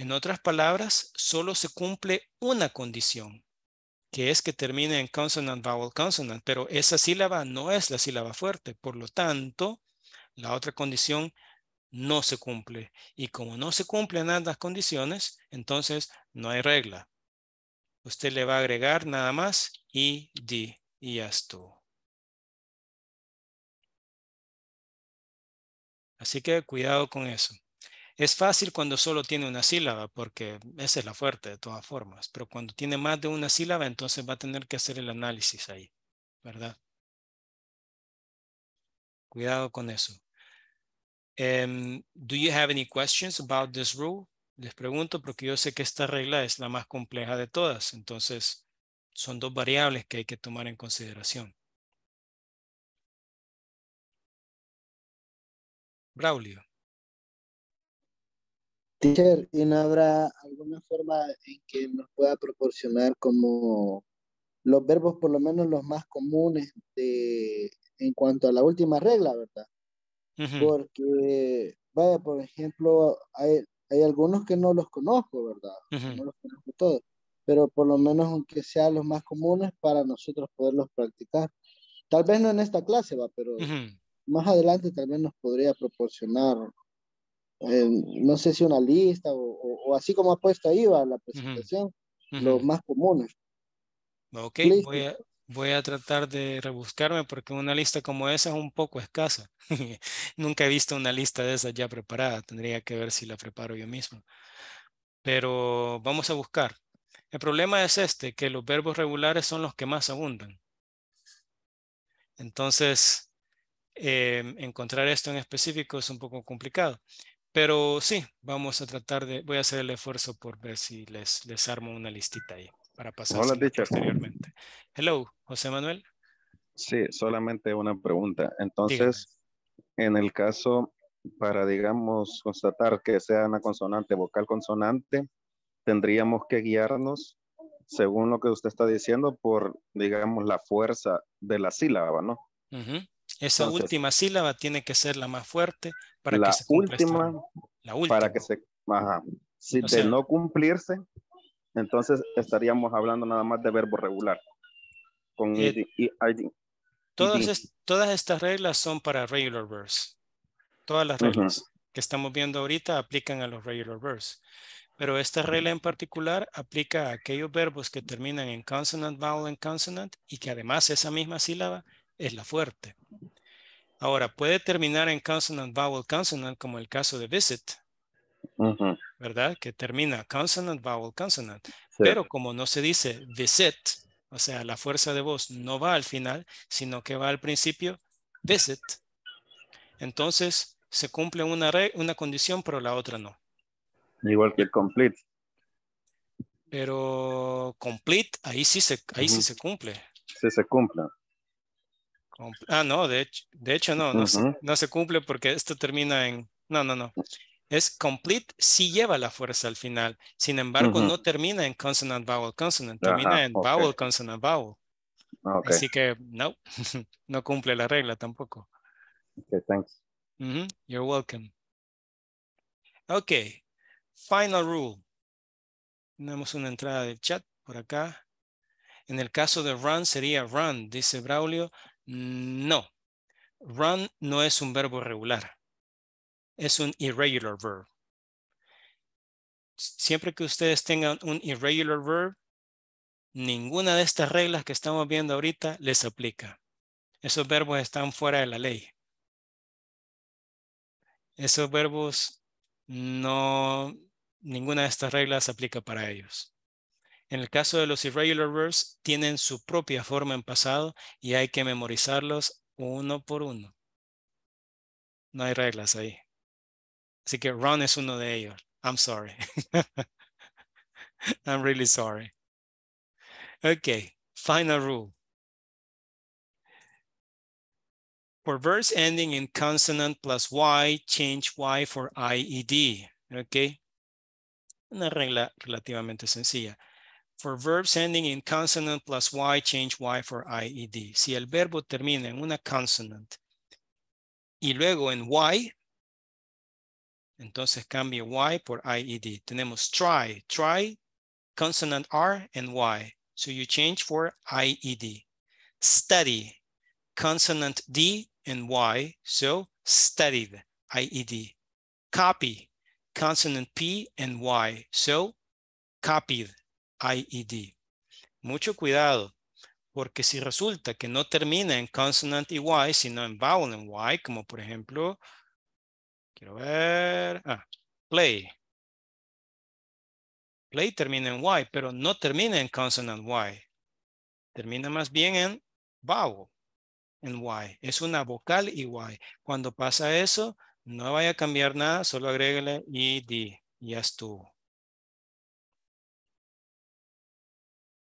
En otras palabras, solo se cumple una condición, que es que termine en consonant, vowel, consonant, pero esa sílaba no es la sílaba fuerte. Por lo tanto, la otra condición no se cumple. Y como no se cumplen ambas condiciones, entonces no hay regla. Usted le va a agregar nada más y di y ya estuvo. Así que cuidado con eso. Es fácil cuando solo tiene una sílaba, porque esa es la fuerte de todas formas, pero cuando tiene más de una sílaba, entonces va a tener que hacer el análisis ahí, ¿verdad? Cuidado con eso. Em, do you have any questions about this rule? Les pregunto porque yo sé que esta regla es la más compleja de todas, entonces son dos variables que hay que tomar en consideración. Braulio. Teacher, ¿y habrá alguna forma en que nos pueda proporcionar como los verbos, por lo menos los más comunes en cuanto a la última regla, ¿verdad? Porque, vaya, por ejemplo, hay, algunos que no los conozco, ¿verdad? No los conozco todos, pero por lo menos aunque sean los más comunes para nosotros poderlos practicar. Tal vez no en esta clase, va, pero más adelante también nos podría proporcionar Em, no sé si una lista o, así como ha puesto ahí va la presentación, los más comunes. Ok, voy a, tratar de rebuscarme porque una lista como esa es un poco escasa. <laughs> Nunca he visto una lista de esas ya preparada, tendría que ver si la preparo yo mismo. Pero vamos a buscar. El problema es este, que los verbos regulares son los que más abundan. Entonces, em, encontrar esto en específico es un poco complicado. Pero sí, vamos a tratar de, voy a hacer el esfuerzo por ver si les, les armo una listita ahí para pasar posteriormente. Hello, José Manuel. Sí, solamente una pregunta. Entonces, en el caso, para, digamos, constatar que sea una consonante, vocal consonante, tendríamos que guiarnos, según lo que usted está diciendo, por, digamos, la fuerza de la sílaba, ¿no? Esa última sílaba tiene que ser la más fuerte para que se última, la última. Para que se, Si de no cumplirse, entonces estaríamos hablando nada más de verbo regular. Con eh, todas, estas reglas son para regular verbs. Todas las reglas que estamos viendo ahorita aplican a los regular verbs. Pero esta regla en particular aplica a aquellos verbos que terminan en consonant, vowel, en consonant y que además esa misma sílaba es la fuerte. Ahora, puede terminar en consonant, vowel, consonant, como el caso de visit, ¿verdad? Que termina consonant, vowel, consonant. Pero como no se dice visit, o sea, la fuerza de voz no va al final, sino que va al principio, visit. Entonces, se cumple una, una condición, pero la otra no. Igual que el complete. Pero complete, ahí sí se, ahí sí se cumple. Sí se cumple. Ah, no, de hecho, de hecho no, no, se, cumple porque esto termina en... No, no, no. Es complete si lleva la fuerza al final. Sin embargo, no termina en consonant, vowel, consonant. Termina en vowel, consonant, vowel. Así que no, <laughs> no cumple la regla tampoco. Okay, thanks. You're welcome. Okay, final rule. Tenemos una entrada del chat por acá. En el caso de run sería run, dice Braulio. Mm, no, run no es un verbo regular, es un irregular verb. Siempre que ustedes tengan un irregular verb, ninguna de estas reglas que estamos viendo ahorita les aplica. Esos verbos están fuera de la ley. Esos verbos no, ninguna de estas reglas aplica para ellos. En el caso de los irregular verbs, tienen su propia forma en pasado y hay que memorizarlos uno por uno. No hay reglas ahí. Así que run es uno de ellos. I'm sorry. <laughs> I'm really sorry. Okay, final rule. For verbs ending in consonant plus Y, change Y for IED. Okay. Una regla relativamente sencilla. For verbs ending in consonant plus Y, change Y for IED. Si el verbo termina en una consonant y luego en Y, entonces cambia Y por IED. Tenemos try, try, consonant R and Y. So you change for IED. Study, consonant D and Y. So studied, IED. Copy, consonant P and Y. So copied, IED. Mucho cuidado, porque si resulta que no termina en consonant y sino en vowel en Y, como por ejemplo, quiero ver, ah, play. Play termina en Y, pero no termina en consonant Y. Termina más bien en vowel, en Y. Es una vocal y Cuando pasa eso, no vaya a cambiar nada, solo agréguele ID y ya estuvo.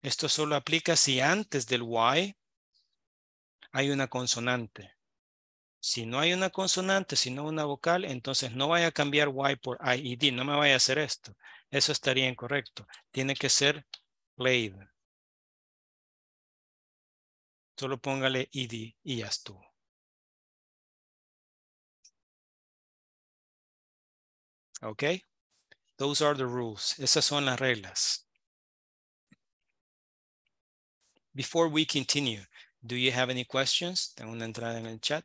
Esto solo aplica si antes del Y hay una consonante. Si no hay una consonante, sino una vocal, entonces no vaya a cambiar Y por IED. No me vaya a hacer esto. Eso estaría incorrecto. Tiene que ser played. Solo póngale ID y ya estuvo. ¿Ok? Those are the rules. Esas son las reglas. Before we continue, do you have any questions? Tengo una entrada en el chat.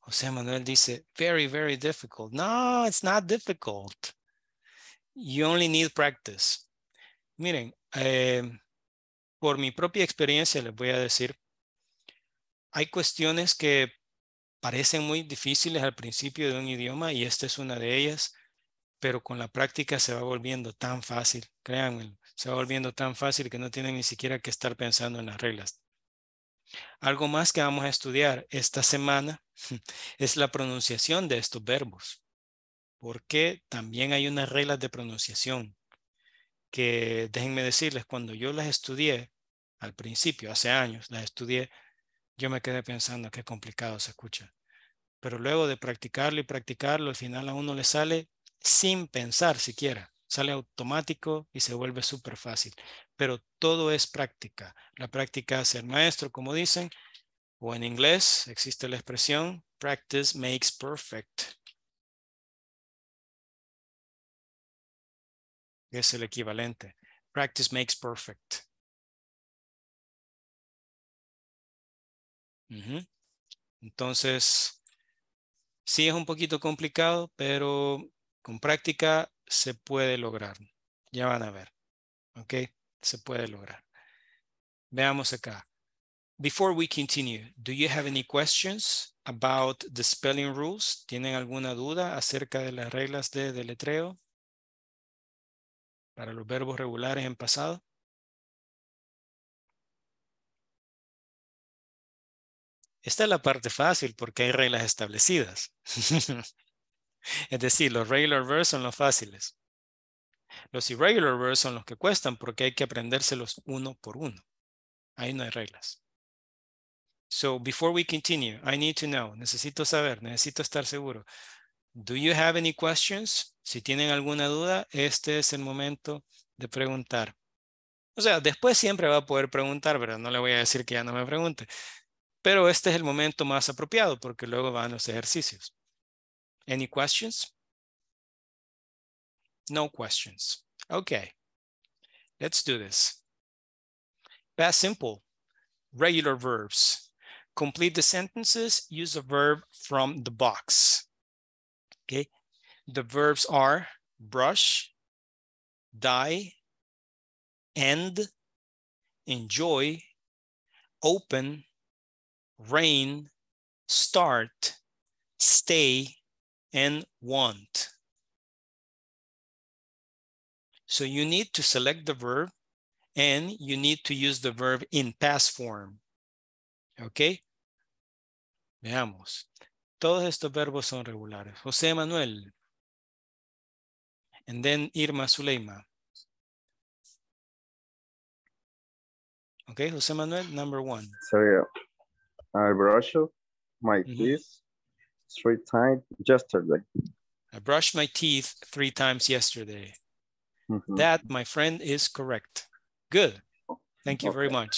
José Manuel dice, very, very difficult. No, it's not difficult. You only need practice. Miren, eh, por mi propia experiencia les voy a decir, hay cuestiones que parecen muy difíciles al principio de un idioma y esta es una de ellas pero con la práctica se va volviendo tan fácil, créanme, se va volviendo tan fácil que no tienen ni siquiera que estar pensando en las reglas. Algo más que vamos a estudiar esta semana <laughs> es la pronunciación de estos verbos, porque también hay unas reglas de pronunciación que déjenme decirles, cuando yo las estudié al principio, hace años, las estudié, yo me quedé pensando qué complicado se escucha. Pero luego de practicarlo y practicarlo, al final a uno le sale sin pensar siquiera. Sale automático y se vuelve súper fácil. Pero todo es práctica. La práctica hace el maestro, como dicen, o en inglés existe la expresión practice makes perfect. Es el equivalente. Practice makes perfect. Entonces, sí es un poquito complicado, pero con práctica se puede lograr. Ya van a ver. ¿Ok? Se puede lograr. Veamos acá. Before we continue, do you have any questions about the spelling rules? ¿Tienen alguna duda acerca de las reglas de deletreo para los verbos regulares en pasado? Esta es la parte fácil porque hay reglas establecidas. <laughs> Es decir, los regular verbs son los fáciles. Los irregular verbs son los que cuestan porque hay que aprendérselos uno por uno. Ahí no hay reglas. So before we continue, I need to know, necesito saber, necesito estar seguro. Do you have any questions? Si tienen alguna duda, este es el momento de preguntar. O sea, después siempre va a poder preguntar, ¿verdad? No le voy a decir que ya no me pregunte. Pero este es el momento más apropiado porque luego van los ejercicios. Any questions? No questions. Okay, let's do this. Past simple, regular verbs. Complete the sentences, use a verb from the box. Okay, the verbs are brush, die, end, enjoy, open, rain, start, stay, and want. So you need to select the verb and you need to use the verb in past form. Okay. Veamos. Todos estos verbos son regulares. José Manuel. And then Irma Suleima. Okay, José Manuel, number one. Sorry, I brush my teeth. Mm-hmm three times yesterday. I brushed my teeth three times yesterday. Mm -hmm. That, my friend, is correct. Good. Thank you okay. very much.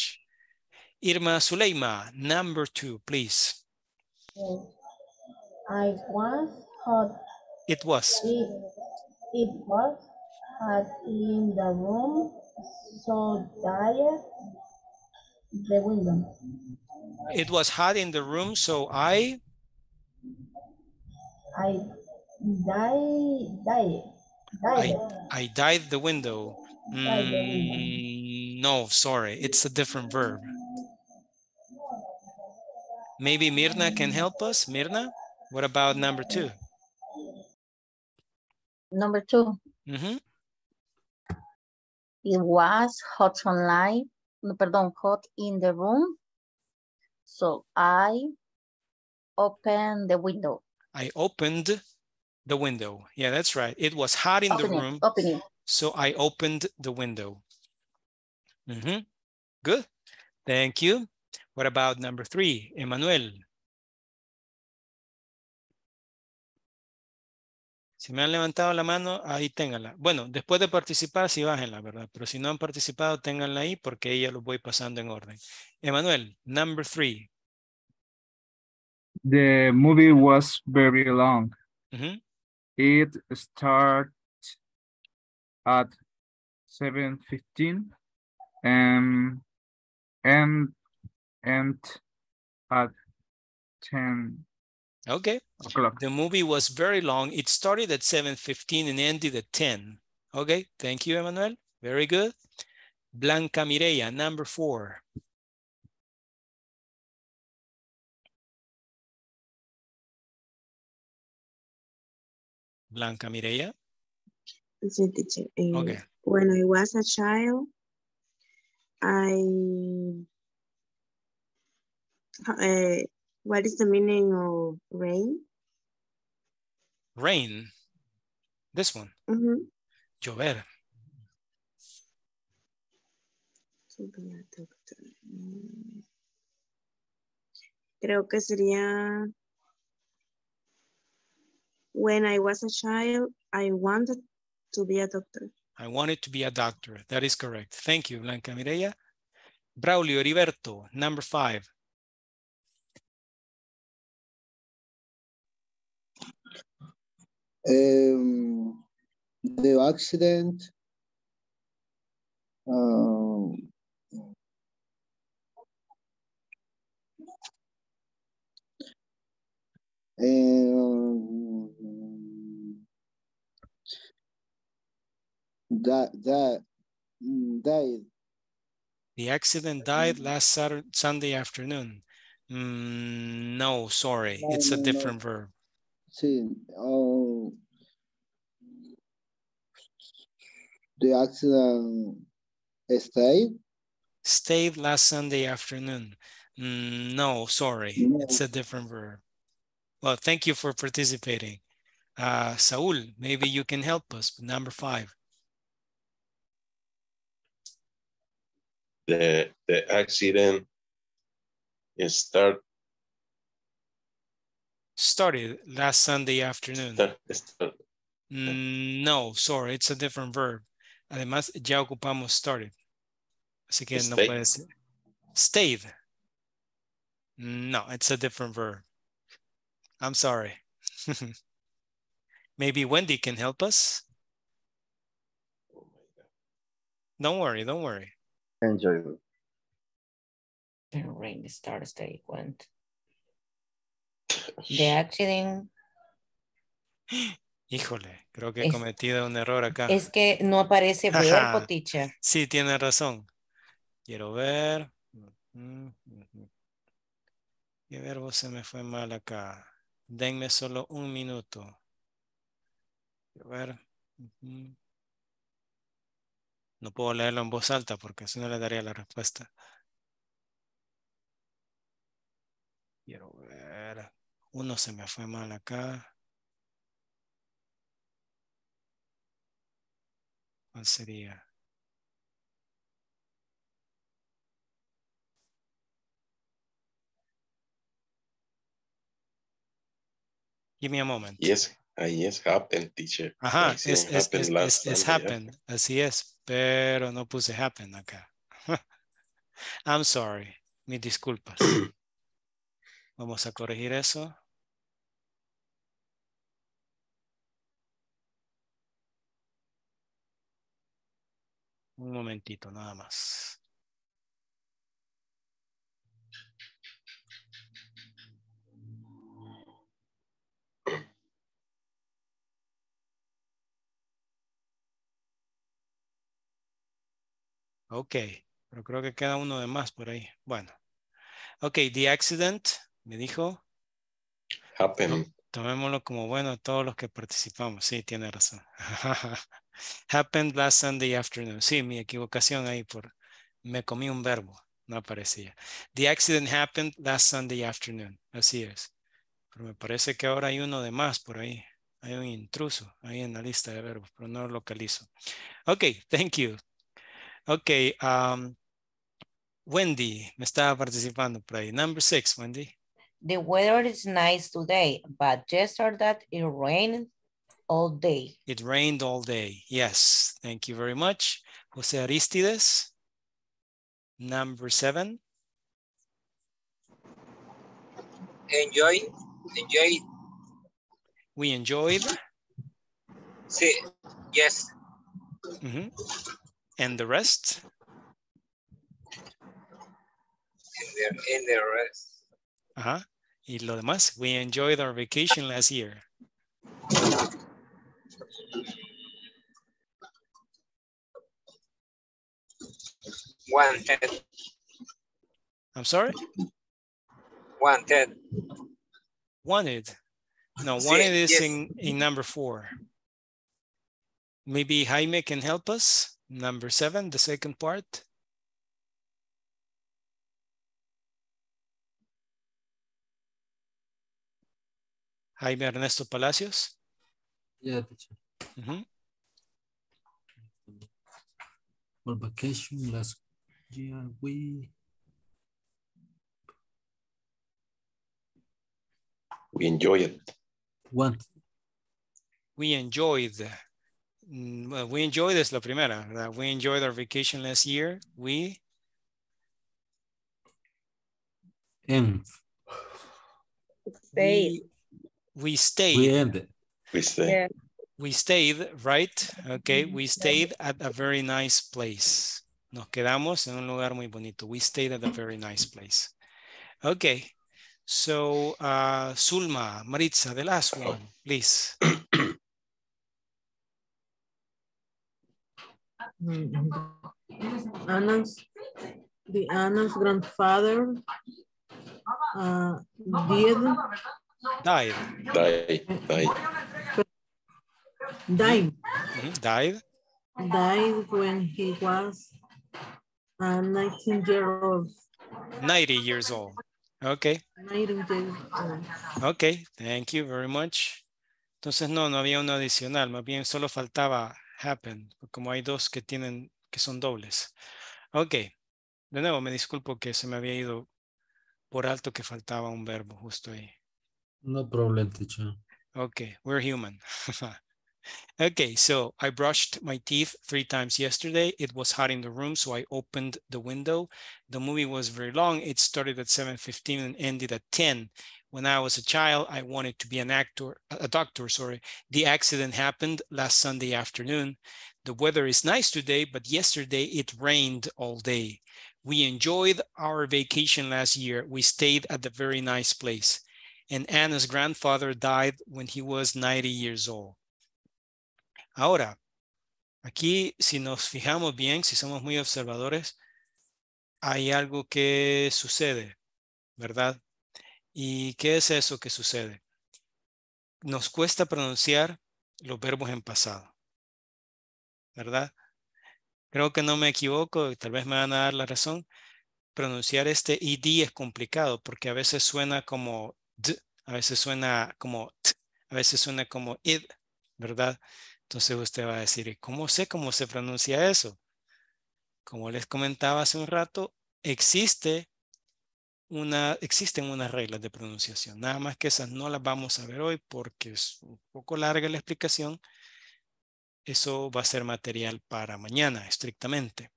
Irma Suleima, number two, please. I was hot. It was. It, it was hot in the room, so I the window. It was hot in the room, so I I die, die, die. I, I died the window. Mm, no, sorry, it's a different verb. Maybe Mirna can help us. Mirna, what about number two? Number two. Mm -hmm. It was hot online. no, pardon, hot in the room. So I opened the window. I opened the window. Yeah, that's right. It was hot in the room. So I opened the window. Mm-hmm. Good. Thank you. What about number three, Emmanuel? Si me han levantado la mano, ahí ténganla. Bueno, después de participar, sí bájenla, ¿verdad? Pero si no han participado, ténganla ahí porque ella ya los voy pasando en orden. Emanuel, number three. the movie was very long. Mm -hmm. It started at 7.15 and, and, and at 10 Okay. O'clock. The movie was very long. It started at 7.15 and ended at 10. Okay. Thank you, Emmanuel. Very good. Blanca Mireya, number four. Blanca Mireya? teacher. Eh, okay. When I was a child, I, uh, what is the meaning of rain? Rain, this one. Mm -hmm. Llover. Creo que sería when I was a child, I wanted to be a doctor. I wanted to be a doctor. That is correct. Thank you, Blanca Mireya. Braulio Heriberto, number five. Um, the accident um, um That that mm, died. The accident died last Saturday, Sunday afternoon. Mm, no, sorry, no, it's a different no. verb. See, oh, the accident stayed. Stayed last Sunday afternoon. Mm, no, sorry, it's a different verb. Well, thank you for participating. Uh, Saul, maybe you can help us. Number five. the, the accident start started last Sunday afternoon. Start, start. Mm, no, sorry, it's a different verb. Además, ya ocupamos started. Así que Stayed. no puede ser. Stayed. No, it's a different verb. I'm sorry. <laughs> Maybe Wendy can help us. Don't worry, don't worry. enjoy The rain starts went. The accident. Híjole, creo que he cometido un error acá. Es que no aparece verbo, poticha. Sí, tiene razón. Quiero ver. ¿Qué mm, mm, mm. verbo se me fue mal acá? Denme solo un minuto. Quiero ver. No puedo leerlo en voz alta porque si no le daría la respuesta. Quiero ver. Uno se me fue mal acá. ¿Cuál sería? Give me a moment. Yes. Ahí es happen, teacher. Ajá, es, es happen. así es, pero no puse happen acá. <laughs> I'm sorry, mis disculpas. Vamos a corregir eso. Un momentito, nada más. Ok, pero creo que queda uno de más por ahí. Bueno. Ok, the accident, me dijo. Happen. Tomémoslo como bueno a todos los que participamos. Sí, tiene razón. <laughs> Happened last Sunday afternoon. Sí, mi equivocación ahí por... Me comí un verbo, no aparecía. The accident happened last Sunday afternoon. Así es. Pero me parece que ahora hay uno de más por ahí. Hay un intruso ahí en la lista de verbos, pero no lo localizo. Ok, thank you. Okay, um, Wendy, me estaba participando por ahí. Number six, Wendy. The weather is nice today, but yesterday it rained all day. It rained all day. Yes, thank you very much. Jose Aristides, number seven. Enjoy, enjoy. We enjoyed. Sí, yes. Mm -hmm. And the rest? In the, in the rest. Uh -huh. Y lo demás, we enjoyed our vacation last year. Wanted. ten. I'm sorry? Wanted. Wanted. No, wanted is in, in number four. Maybe Jaime can help us. Number seven, the second part. Jaime Ernesto Palacios. Yeah, teacher. Mm -hmm. For vacation last year, we we it. What? We enjoyed. Mm, we enjoyed this, la primera, We enjoyed our vacation last year. We. And. Stay. We, we stayed. We ended. We stayed. Yeah. We stayed, right? Okay, we mm-hmm. stayed at a very nice place. Nos quedamos en un lugar muy bonito. We stayed at a very nice place. Okay, so uh, Sulma, Maritza, the last one, please. <clears throat> Mm-hmm. Anna's, the Anna's grandfather uh, did died. Died. Died. Died. Mm-hmm. Died. Died when he was uh, 19 years old. 90 years old. Okay. 90 years old. Okay, thank you very much. Entonces no, no había uno adicional, más bien solo faltaba happen, como hay dos que tienen, que son dobles. Ok, de nuevo me disculpo que se me había ido por alto que faltaba un verbo justo ahí. No problem, teacher. Ok, we're human. <laughs> Okay, so I brushed my teeth three times yesterday. It was hot in the room, so I opened the window. The movie was very long. It started at 7.15 and ended at 10. When I was a child, I wanted to be an actor, a doctor, sorry. The accident happened last Sunday afternoon. The weather is nice today, but yesterday it rained all day. We enjoyed our vacation last year. We stayed at a very nice place. And Anna's grandfather died when he was 90 years old. Ahora, aquí si nos fijamos bien, si somos muy observadores, hay algo que sucede, ¿verdad? ¿Y qué es eso que sucede? Nos cuesta pronunciar los verbos en pasado, ¿verdad? Creo que no me equivoco, y tal vez me van a dar la razón. Pronunciar este id es complicado porque a veces suena como d, a veces suena como t, a veces suena como id, ¿verdad? Entonces usted va a decir, ¿cómo sé cómo se pronuncia eso? Como les comentaba hace un rato, existe una, existen unas reglas de pronunciación. Nada más que esas no las vamos a ver hoy porque es un poco larga la explicación. Eso va a ser material para mañana, estrictamente.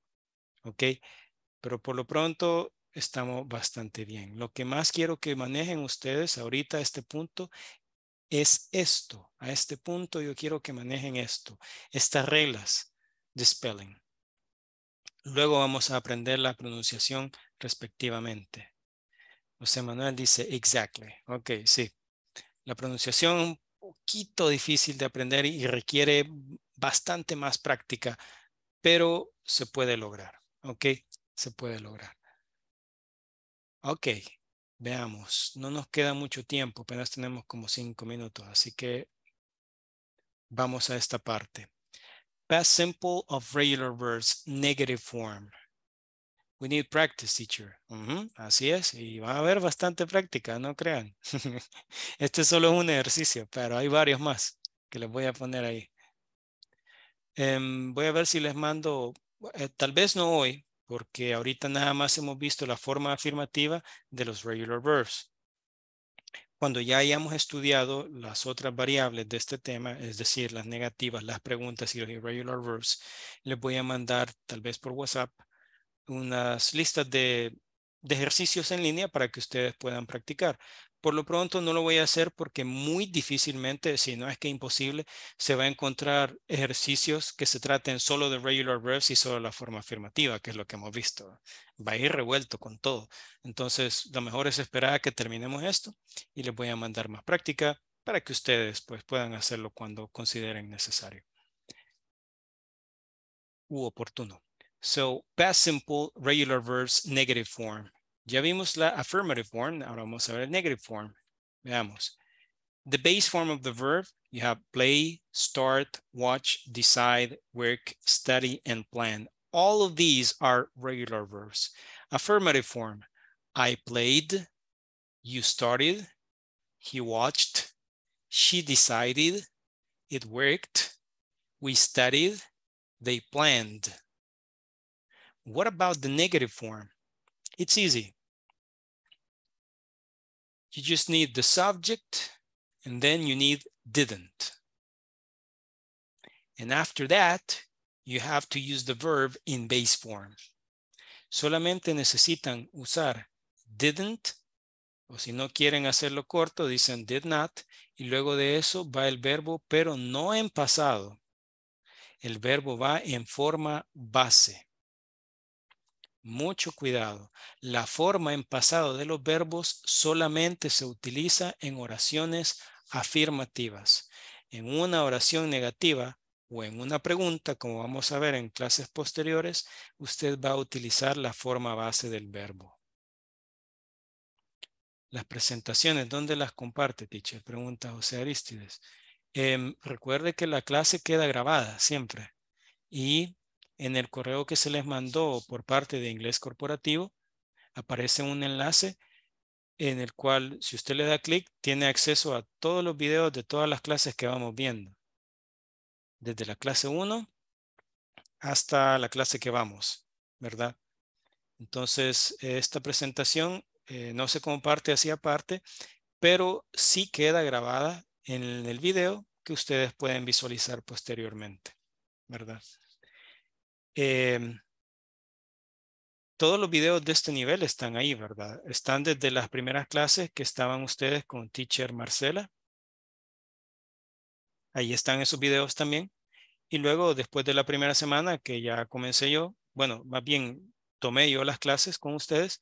¿Ok? Pero por lo pronto estamos bastante bien. Lo que más quiero que manejen ustedes ahorita este punto es esto. A este punto yo quiero que manejen esto, estas reglas de spelling. Luego vamos a aprender la pronunciación respectivamente. José Manuel dice, exactly. Ok, sí. La pronunciación es un poquito difícil de aprender y requiere bastante más práctica, pero se puede lograr. Ok, se puede lograr. Ok, Veamos, no nos queda mucho tiempo, apenas tenemos como cinco minutos, así que vamos a esta parte. Past simple of regular verbs, negative form. We need practice, teacher. así es, y va a haber bastante práctica, no crean. <laughs> este solo es un ejercicio, pero hay varios más que les voy a poner ahí. Em, voy a ver si les mando, eh, tal vez no hoy, porque ahorita nada más hemos visto la forma afirmativa de los regular verbs. Cuando ya hayamos estudiado las otras variables de este tema, es decir, las negativas, las preguntas y los irregular verbs, les voy a mandar tal vez por WhatsApp unas listas de de ejercicios en línea para que ustedes puedan practicar. Por lo pronto no lo voy a hacer porque muy difícilmente, si no es que imposible, se va a encontrar ejercicios que se traten solo de regular verbs y solo la forma afirmativa, que es lo que hemos visto. Va a ir revuelto con todo. Entonces, lo mejor es esperar a que terminemos esto y les voy a mandar más práctica para que ustedes pues, puedan hacerlo cuando consideren necesario u oportuno. So past simple, regular verbs, negative form. Ya vimos la affirmative form, ahora vamos a ver el negative form. Veamos. The base form of the verb, you have play, start, watch, decide, work, study, and plan. All of these are regular verbs. Affirmative form, I played, you started, he watched, she decided, it worked, we studied, they planned. What about the negative form? It's easy. You just need the subject and then you need didn't. And after that, you have to use the verb in base form. Solamente necesitan usar didn't, o si no quieren hacerlo corto, dicen did not, y luego de eso va el verbo, pero no en pasado. El verbo va en forma base. Mucho cuidado. La forma en pasado de los verbos solamente se utiliza en oraciones afirmativas. En una oración negativa o en una pregunta, como vamos a ver en clases posteriores, usted va a utilizar la forma base del verbo. Las presentaciones, ¿dónde las comparte, teacher? Pregunta José Aristides. Em, recuerde que la clase queda grabada siempre y en el correo que se les mandó por parte de Inglés Corporativo, aparece un enlace en el cual, si usted le da clic, tiene acceso a todos los videos de todas las clases que vamos viendo. Desde la clase 1 hasta la clase que vamos, ¿verdad? Entonces, esta presentación eh, no se comparte así aparte, pero sí queda grabada en el video que ustedes pueden visualizar posteriormente, ¿verdad? Em, todos los videos de este nivel están ahí, ¿verdad? Están desde las primeras clases que estaban ustedes con Teacher Marcela. Ahí están esos videos también. Y luego, después de la primera semana que ya comencé yo, bueno, más bien tomé yo las clases con ustedes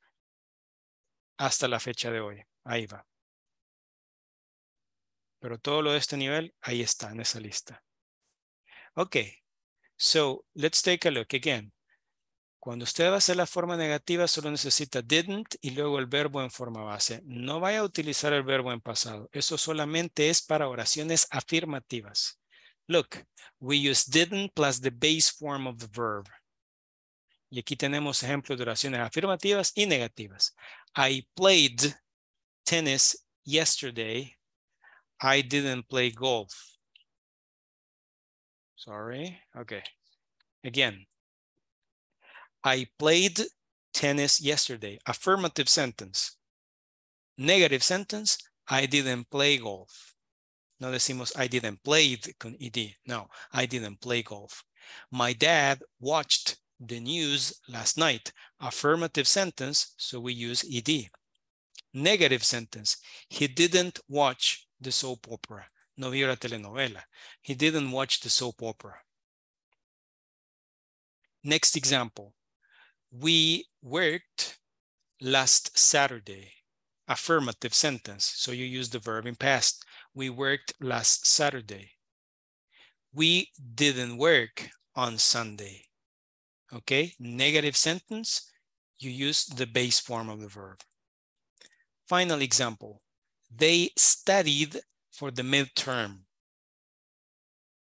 hasta la fecha de hoy. Ahí va. Pero todo lo de este nivel, ahí está en esa lista. Ok, So let's take a look again. Cuando usted va a hacer la forma negativa, solo necesita didn't y luego el verbo en forma base. No vaya a utilizar el verbo en pasado. Eso solamente es para oraciones afirmativas. Look, we use didn't plus the base form of the verb. Y aquí tenemos ejemplos de oraciones afirmativas y negativas. I played tennis yesterday. I didn't play golf. Sorry. Okay. Again. I played tennis yesterday. Affirmative sentence. Negative sentence. I didn't play golf. No decimos I didn't play con ed. No, I didn't play golf. My dad watched the news last night. Affirmative sentence, so we use ed. Negative sentence. He didn't watch the soap opera no vio la telenovela. He didn't watch the soap opera. Next example. We worked last Saturday. Affirmative sentence. So you use the verb in past. We worked last Saturday. We didn't work on Sunday. Okay, negative sentence, you use the base form of the verb. Final example, they studied for the midterm.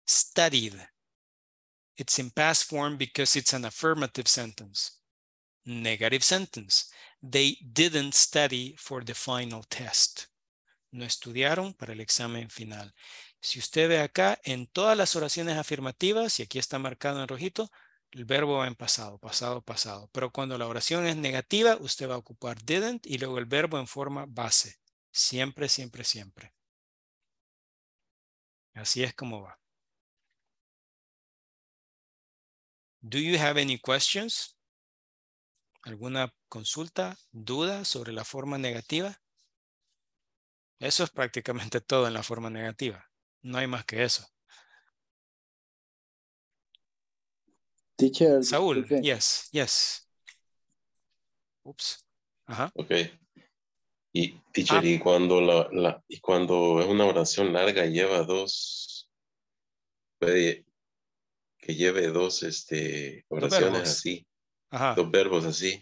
Studied. It's in past form because it's an affirmative sentence. Negative sentence. They didn't study for the final test. No estudiaron para el examen final. Si usted ve acá, en todas las oraciones afirmativas, y aquí está marcado en rojito, el verbo va en pasado, pasado, pasado. Pero cuando la oración es negativa, usted va a ocupar didn't y luego el verbo en forma base. Siempre, siempre, siempre. Así es como va. Do you have any questions? ¿Alguna consulta, duda sobre la forma negativa? Eso es prácticamente <laughs> todo en la forma negativa. No hay más que eso. Teacher. Saúl, yes, yes. Oops. Ajá. Okay. Ah. Y, cuando la, la, y cuando es una oración larga, lleva dos, puede que lleve dos este, oraciones así, dos verbos así,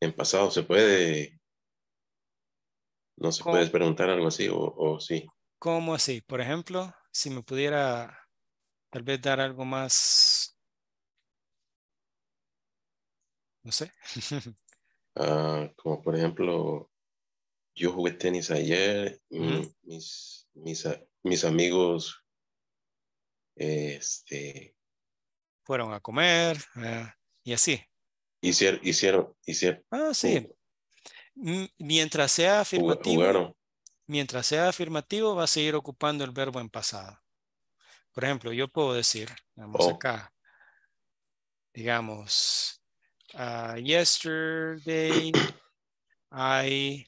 En pasado se puede, no se puede preguntar algo así o, sí. ¿Cómo así? Por ejemplo, si me pudiera tal vez dar algo más, no sé. <laughs> Ah, como por ejemplo, yo jugué tenis ayer, mis, mis, amigos este, fueron a comer ah, y así. Hicieron, hicieron, hicieron. Ah, sí. Mm, mientras sea afirmativo, mientras sea afirmativo, va a seguir ocupando el verbo en pasado. Por ejemplo, yo puedo decir, vamos oh. acá, digamos, ah, yesterday <clears throat> I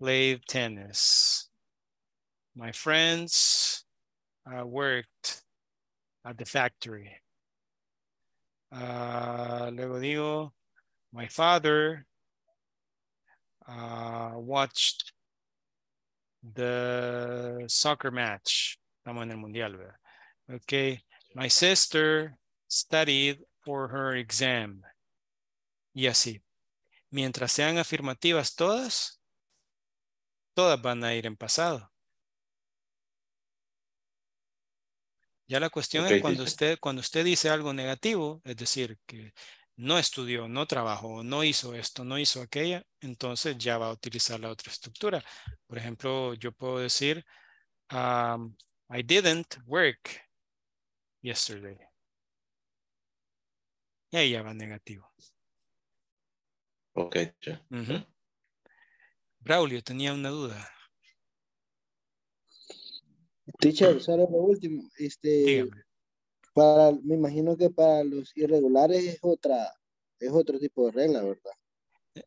Played tennis. My friends uh, worked at the factory. Uh, luego digo, my father uh, watched the soccer match. Estamos en el mundial, ¿verdad? Okay. My sister studied for her exam. Y así. Mientras sean afirmativas todas, todas van a ir en pasado. Ya la cuestión es cuando usted, cuando usted dice algo negativo, es decir, que no estudió, no trabajó, no hizo esto, no hizo aquella, entonces ya va a utilizar la otra estructura. Por ejemplo, yo puedo decir, um, I didn't work yesterday. Y ahí ya va negativo. Ok, ya. Braulio tenía una duda. Teacher, solo lo último. Este, me imagino que para los irregulares es otra, es otro tipo de regla, ¿verdad?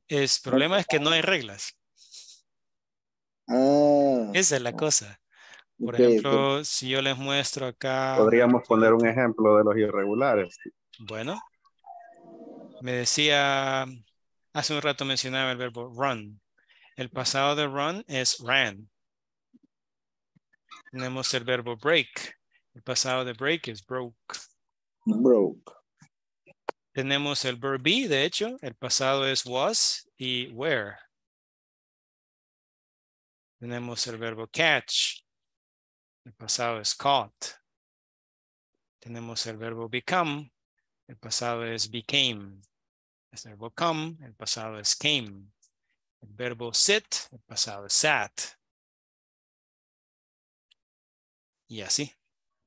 El problema es que no hay reglas. Ah, Esa es la cosa. Por ejemplo, si yo les muestro acá. Podríamos poner un ejemplo de los irregulares. Bueno, me decía, hace un rato mencionaba el verbo run. El pasado de run es ran. Tenemos el verbo break. El pasado de break es broke. Broke. Tenemos el verbo be, de hecho. El pasado es was y were. Tenemos el verbo catch. El pasado es caught. Tenemos el verbo become. El pasado es became. El verbo come. El pasado es came. El verbo sit, el pasado sat. Y así.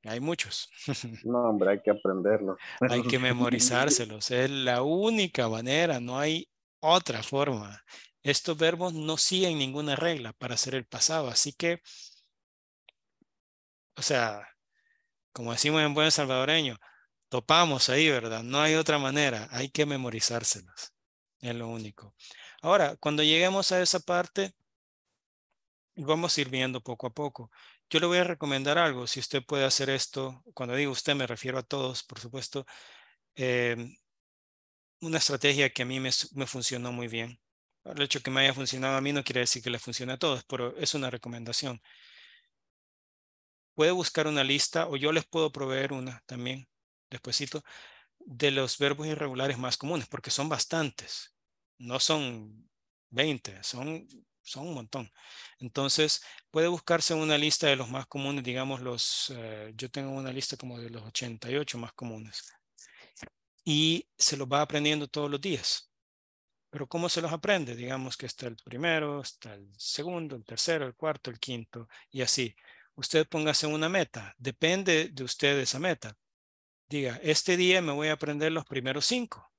Hay muchos. <laughs> No, hombre, hay que aprenderlo... hay que memorizárselos. Es la única manera, no hay otra forma. Estos verbos no siguen ninguna regla para hacer el pasado. Así que, o sea, como decimos en buen salvadoreño, topamos ahí, ¿verdad? No hay otra manera. Hay que memorizárselos. Es lo único. Ahora, cuando lleguemos a esa parte, vamos a ir viendo poco a poco. Yo le voy a recomendar algo, si usted puede hacer esto, cuando digo usted me refiero a todos, por supuesto, em, una estrategia que a mí me, funcionó muy bien. El hecho que me haya funcionado a mí no quiere decir que le funcione a todos, pero es una recomendación. Puede buscar una lista o yo les puedo proveer una también, despuesito, de los verbos irregulares más comunes, porque son bastantes no son 20, son, son un montón. Entonces, puede buscarse una lista de los más comunes, digamos, los, eh, yo tengo una lista como de los 88 más comunes. Y se los va aprendiendo todos los días. Pero ¿cómo se los aprende? Digamos que está el primero, está el segundo, el tercero, el cuarto, el quinto, y así. Usted póngase una meta. Depende de usted esa meta. Diga, este día me voy a aprender los primeros cinco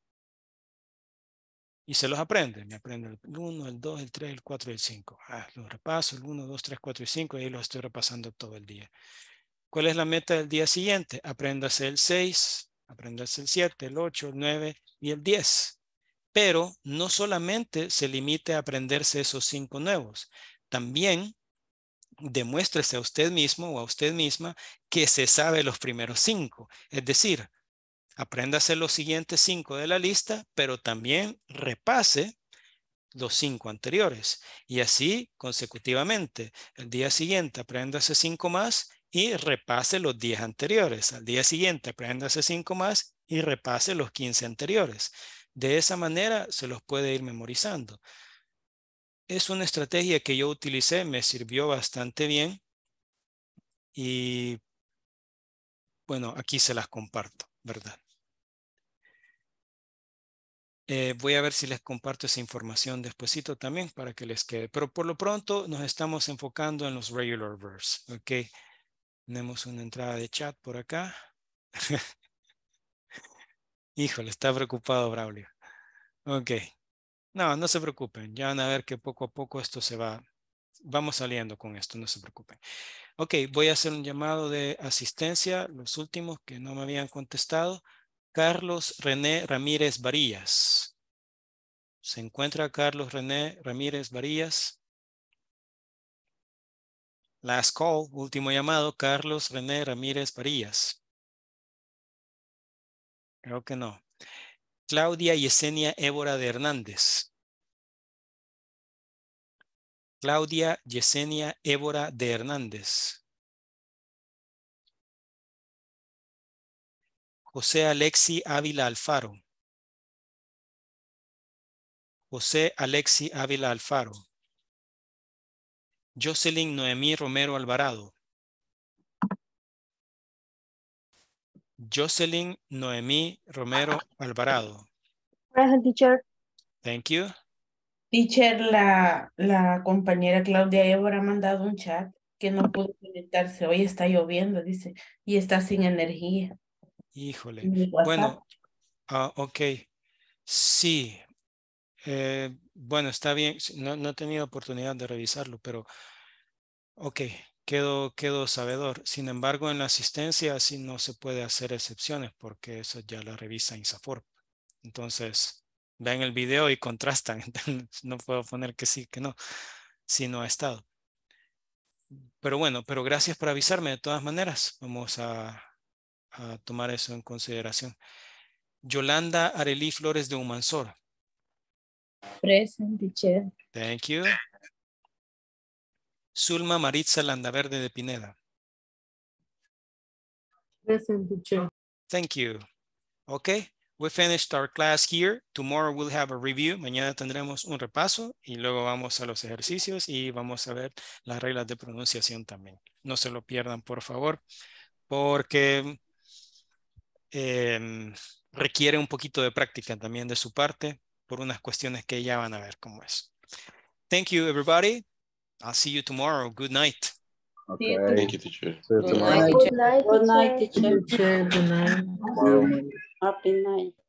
y se los aprende. Me aprende el 1, el 2, el 3, el 4 y el 5. Ah, los repaso, el 1, 2, 3, 4 y 5 y ahí los estoy repasando todo el día. ¿Cuál es la meta del día siguiente? Apréndase el 6, apréndase el 7, el 8, el 9 y el 10. Pero no solamente se limite a aprenderse esos cinco nuevos, también demuéstrese a usted mismo o a usted misma que se sabe los primeros cinco. Es decir, Apréndase los siguientes cinco de la lista, pero también repase los cinco anteriores. Y así consecutivamente. El día siguiente apréndase cinco más y repase los diez anteriores. Al día siguiente apréndase cinco más y repase los quince anteriores. De esa manera se los puede ir memorizando. Es una estrategia que yo utilicé, me sirvió bastante bien y bueno, aquí se las comparto, ¿verdad? Eh, voy a ver si les comparto esa información despuesito también para que les quede. Pero por lo pronto nos estamos enfocando en los regular verbs. Ok. Tenemos una entrada de chat por acá. <laughs> Híjole, está preocupado Braulio. Ok. No, no se preocupen. Ya van a ver que poco a poco esto se va. Vamos saliendo con esto, no se preocupen. Ok, voy a hacer un llamado de asistencia, los últimos que no me habían contestado. Carlos René Ramírez Varías. ¿Se encuentra Carlos René Ramírez Varías? Last call, último llamado, Carlos René Ramírez Varías. Creo que no. Claudia Yesenia Évora de Hernández. Claudia Yesenia Évora de Hernández. José Alexi Ávila Alfaro. José Alexi Ávila Alfaro. Jocelyn Noemí Romero Alvarado. Jocelyn Noemí Romero Alvarado. Present teacher. Thank you. Teacher, la, la compañera Claudia Ebor ha mandado un chat que no pudo conectarse. Hoy está lloviendo, dice, y está sin energía. Híjole. Bueno, ah, ok. Sí. Eh, bueno, está bien. No, no, he tenido oportunidad de revisarlo, pero ok, quedo, quedo sabedor. Sin embargo, en la asistencia sí no se puede hacer excepciones porque eso ya la revisa INSAFORP. Entonces, vean el video y contrastan. <laughs> no puedo poner que sí, que no, si no ha estado. Pero bueno, pero gracias por avisarme de todas maneras. Vamos a, a tomar eso en consideración. Yolanda Arelí Flores de Humansor. Present, teacher. Thank you. Zulma Maritza Landaverde de Pineda. Present, teacher. Thank you. Okay, we finished our class here. Tomorrow we'll have a review. Mañana tendremos un repaso y luego vamos a los ejercicios y vamos a ver las reglas de pronunciación también. No se lo pierdan, por favor, porque Em, requiere un poquito de práctica también de su parte por unas cuestiones que ya van a ver cómo es. Thank you, everybody. I'll see you tomorrow. Good night. Thank you, teacher. Good night, teacher. Good night, Good night.